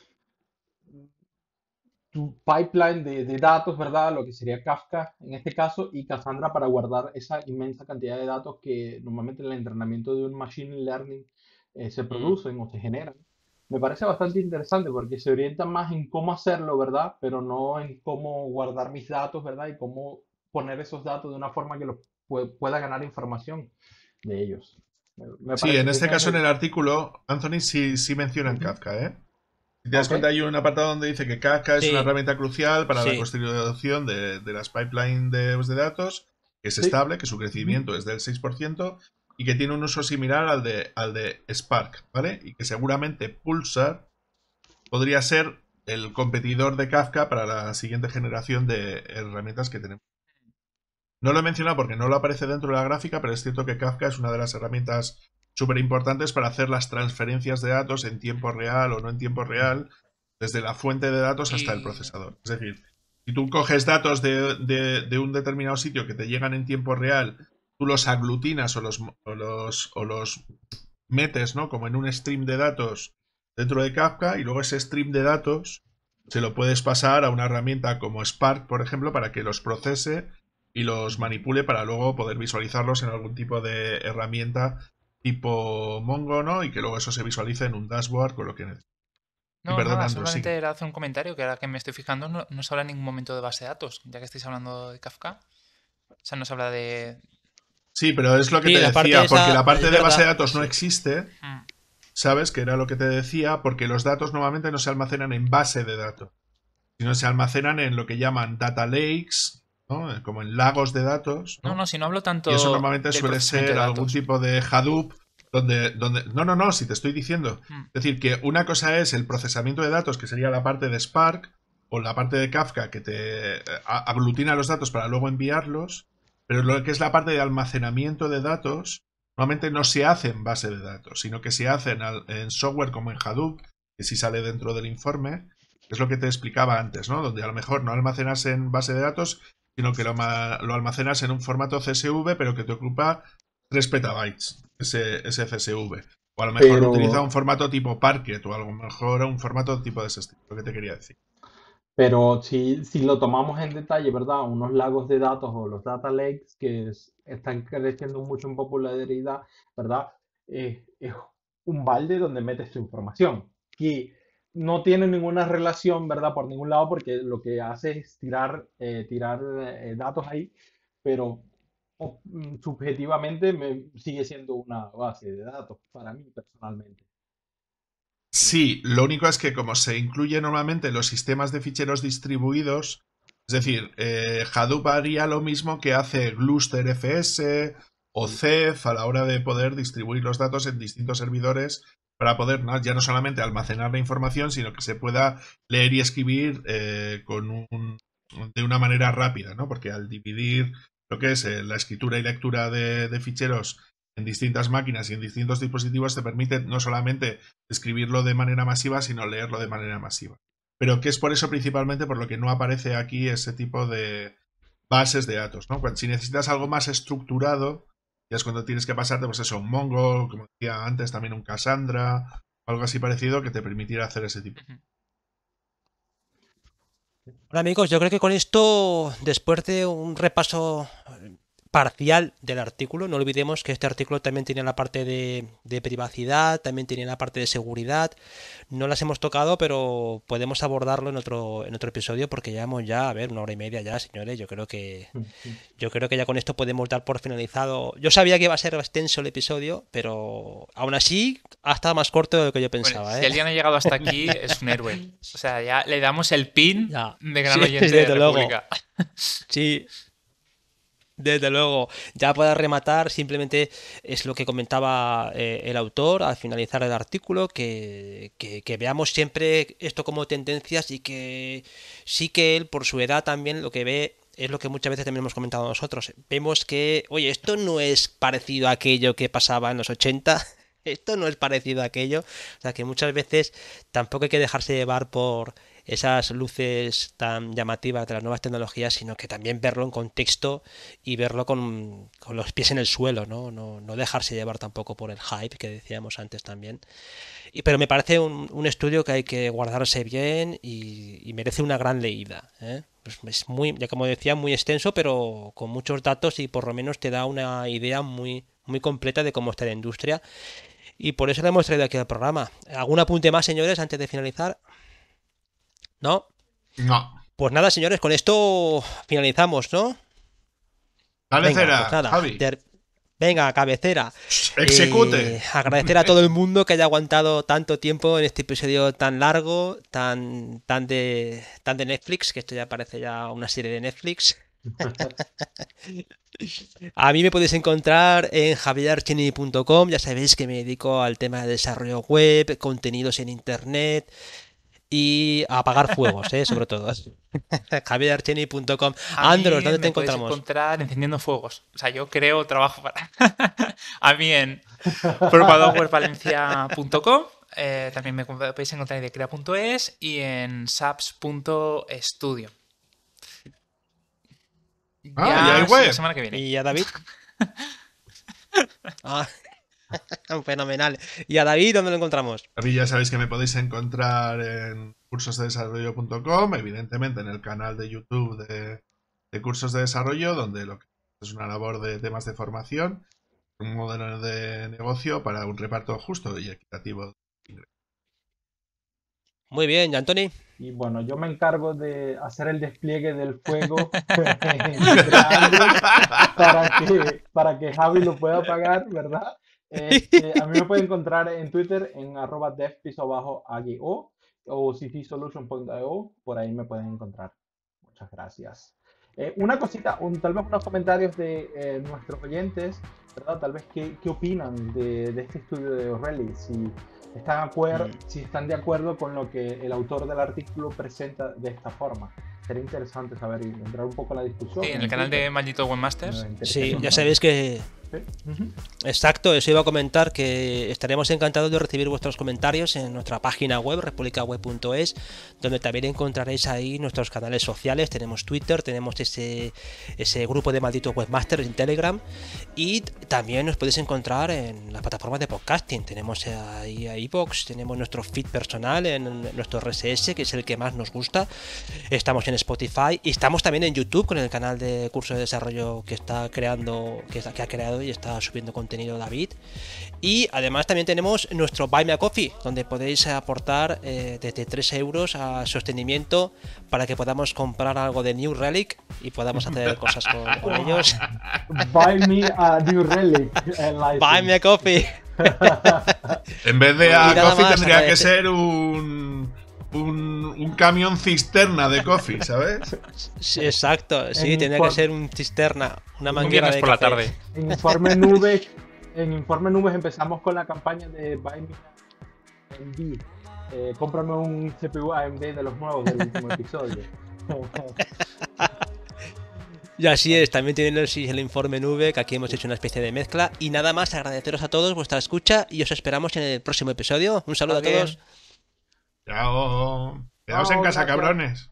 pipeline de, datos, ¿verdad? Lo que sería Kafka en este caso y Cassandra para guardar esa inmensa cantidad de datos que normalmente en el entrenamiento de un machine learning eh, se producen o se generan. Me parece bastante interesante porque se orienta más en cómo hacerlo, ¿verdad? Pero no en cómo guardar mis datos, ¿verdad? Y cómo poner esos datos de una forma que los pueda ganar información de ellos. sí, en este caso, en el artículo, Anthony sí, sí mencionan Kafka, ¿eh? Si te das cuenta, hay un apartado donde dice que Kafka es una herramienta crucial para la construcción de, de las pipelines pues, de, datos, que es estable, que su crecimiento es del 6% y que tiene un uso similar al de, al de Spark, ¿vale? Y que seguramente Pulsar podría ser el competidor de Kafka para la siguiente generación de herramientas que tenemos. No lo he mencionado porque no lo aparece dentro de la gráfica, pero es cierto que Kafka es una de las herramientas súper importantes para hacer las transferencias de datos en tiempo real o no en tiempo real, desde la fuente de datos hasta el procesador. Es decir, si tú coges datos de, un determinado sitio que te llegan en tiempo real, tú los aglutinas o los, los, o los metes, ¿no? Como en un stream de datos dentro de Kafka y luego ese stream de datos se lo puedes pasar a una herramienta como Spark, por ejemplo, para que los procese y los manipule para luego poder visualizarlos en algún tipo de herramienta tipo Mongo, ¿no? Y que luego eso se visualice en un dashboard con lo que necesitas. No, nada, solamente era hacer un comentario que ahora que me estoy fijando no, se habla en ningún momento de base de datos, ya que estáis hablando de Kafka. O sea, no se habla de... Sí, pero es lo que te decía, porque la parte de base de datos no existe, mm. ¿sabes? Que era lo que te decía, porque los datos normalmente no se almacenan en base de datos, sino se almacenan en lo que llaman data lakes, como en lagos de datos. No, no, si no hablo tanto. Y eso normalmente suele ser algún tipo de Hadoop. Donde, donde, no, no, no, si te estoy diciendo. Hmm. Es decir, que una cosa es el procesamiento de datos, que sería la parte de Spark, o la parte de Kafka, que te eh, aglutina los datos para luego enviarlos, pero lo que es la parte de almacenamiento de datos, normalmente no se hace en base de datos, sino que se hace en, software como en Hadoop, que sí sale dentro del informe, es lo que te explicaba antes, ¿no? Donde a lo mejor no almacenas en base de datos, sino que lo, almacenas en un formato CSV, pero que te ocupa 3 petabytes, ese, CSV. O a lo mejor utiliza un formato tipo Parquet, o a lo mejor un formato tipo de ese lo que te quería decir. Pero si, lo tomamos en detalle, ¿verdad? Unos lagos de datos o los data lakes que están creciendo mucho en popularidad, ¿verdad? Eh, es un balde donde metes tu información. Y no tiene ninguna relación, ¿verdad? Por ningún lado, porque lo que hace es tirar, eh, tirar eh, datos ahí, pero mm, subjetivamente me sigue siendo una base de datos para mí personalmente. Sí, lo único es que como se incluye normalmente en los sistemas de ficheros distribuidos, es decir, eh, Hadoop haría lo mismo que hace Gluster FS o Ceph a la hora de poder distribuir los datos en distintos servidores para poder ya no solamente almacenar la información, sino que se pueda leer y escribir eh, con de una manera rápida, ¿no? Porque al dividir lo que es eh, la escritura y lectura de, ficheros en distintas máquinas y en distintos dispositivos te permite no solamente escribirlo de manera masiva, sino leerlo de manera masiva. Pero que es por eso principalmente por lo que no aparece aquí ese tipo de bases de datos, Cuando, si necesitas algo más estructurado, ya es cuando tienes que pasarte, pues eso, un Mongol, como decía antes, también un Cassandra, algo así parecido que te permitiera hacer ese tipo. Hola amigos, yo creo que con esto, después de un repaso parcial del artículo. No olvidemos que este artículo también tiene la parte de, privacidad, también tiene la parte de seguridad. No las hemos tocado, pero podemos abordarlo en otro, en otro episodio porque llevamos ya, a ver, una hora y media ya, señores. Yo creo que yo creo que ya con esto podemos dar por finalizado. Yo sabía que iba a ser extenso el episodio, pero aún así ha estado más corto de lo que yo pensaba. El si ¿eh? ha llegado hasta aquí, es un héroe. O sea, ya le damos el pin de gran sí, oyente de, República. Sí, desde luego, ya para rematar, simplemente es lo que comentaba eh, el autor al finalizar el artículo, que, que, que, veamos siempre esto como tendencias y que sí que él, por su edad también, lo que ve es lo que muchas veces también hemos comentado nosotros. Vemos que, oye, esto no es parecido a aquello que pasaba en los 80, esto no es parecido a aquello, o sea que muchas veces tampoco hay que dejarse llevar por esas luces tan llamativas de las nuevas tecnologías, sino que también verlo en contexto y verlo con, los pies en el suelo, ¿no? dejarse llevar tampoco por el hype que decíamos antes también. Y, pero me parece un, estudio que hay que guardarse bien y, merece una gran leída. ¿eh? Pues es muy, ya como decía, muy extenso, pero con muchos datos y por lo menos te da una idea muy, muy completa de cómo está la industria y por eso le hemos traído aquí al programa. ¿Algún apunte más, señores, antes de finalizar? ¿No? No. Pues nada, señores, con esto finalizamos, ¿no? Cabecera, Venga, pues Javi. Venga, cabecera. Execute. Eh, agradecer a todo el mundo que haya aguantado tanto tiempo en este episodio tan largo, tan, tan, de, tan de Netflix, que esto ya parece ya una serie de Netflix. a mí me podéis encontrar en javierarchini.com, ya sabéis que me dedico al tema de desarrollo web, contenidos en internet, y apagar fuegos, ¿eh? sobre todo. javierarcheni.com. Andros, ¿dónde te encontramos? encontrar encendiendo fuegos. O sea, yo creo trabajo para. a mí en propadowervalencia.com. Eh, también me podéis encontrar en idecrea.es y en saps.studio. Ah, ya, el La semana que viene. ¿Y a David? ah. Fenomenal. ¿Y a David dónde lo encontramos? A ya sabéis que me podéis encontrar en cursosdesarrollo.com, evidentemente en el canal de YouTube de, Cursos de Desarrollo, donde lo que es una labor de temas de formación, un modelo de negocio para un reparto justo y equitativo. Muy bien, ¿y Anthony Y bueno, yo me encargo de hacer el despliegue del fuego para, que, para que Javi lo pueda pagar, ¿verdad? Este, a mí me pueden encontrar en Twitter en arroba dev o o ctsolution.io, por ahí me pueden encontrar. Muchas gracias. Eh, una cosita, tal vez unos comentarios de eh, nuestros oyentes, ¿verdad? Tal vez qué, opinan de, este estudio de O'Reilly, si están, mm. si están de acuerdo con lo que el autor del artículo presenta de esta forma. Sería interesante saber y entrar un poco en la discusión. Sí, en el canal de Maldito Webmasters. Sí, ya sabéis que Exacto, eso iba a comentar que estaremos encantados de recibir vuestros comentarios en nuestra página web, republicaweb.es, donde también encontraréis ahí nuestros canales sociales. Tenemos Twitter, tenemos ese, ese grupo de malditos webmasters en Telegram y también nos podéis encontrar en las plataformas de podcasting. Tenemos ahí a iBox, tenemos nuestro feed personal en nuestro RSS, que es el que más nos gusta. Estamos en Spotify y estamos también en YouTube con el canal de curso de desarrollo que está creando, que ha creado y está subiendo contenido David. Y además también tenemos nuestro Buy Me a Coffee, donde podéis aportar eh, desde 3 euros a sostenimiento para que podamos comprar algo de New Relic y podamos hacer cosas con ellos. Buy Me a New Relic. Eh, Buy Me a Coffee. en vez de a Coffee tendría que ser un un, camión cisterna de coffee, ¿sabes? exacto, sí, tenía que ser un cisterna, una manguera de por la tarde. En Informe Nube en Informe Nubes empezamos con la campaña de Buy Me eh, cómprame un CPU AMD de los nuevos del último episodio. Y así es, también tienen el informe nube, que aquí hemos hecho una especie de mezcla. Y nada más, agradeceros a todos vuestra escucha y os esperamos en el próximo episodio. Un saludo a todos. Chao. Quedaos en casa, cabrones.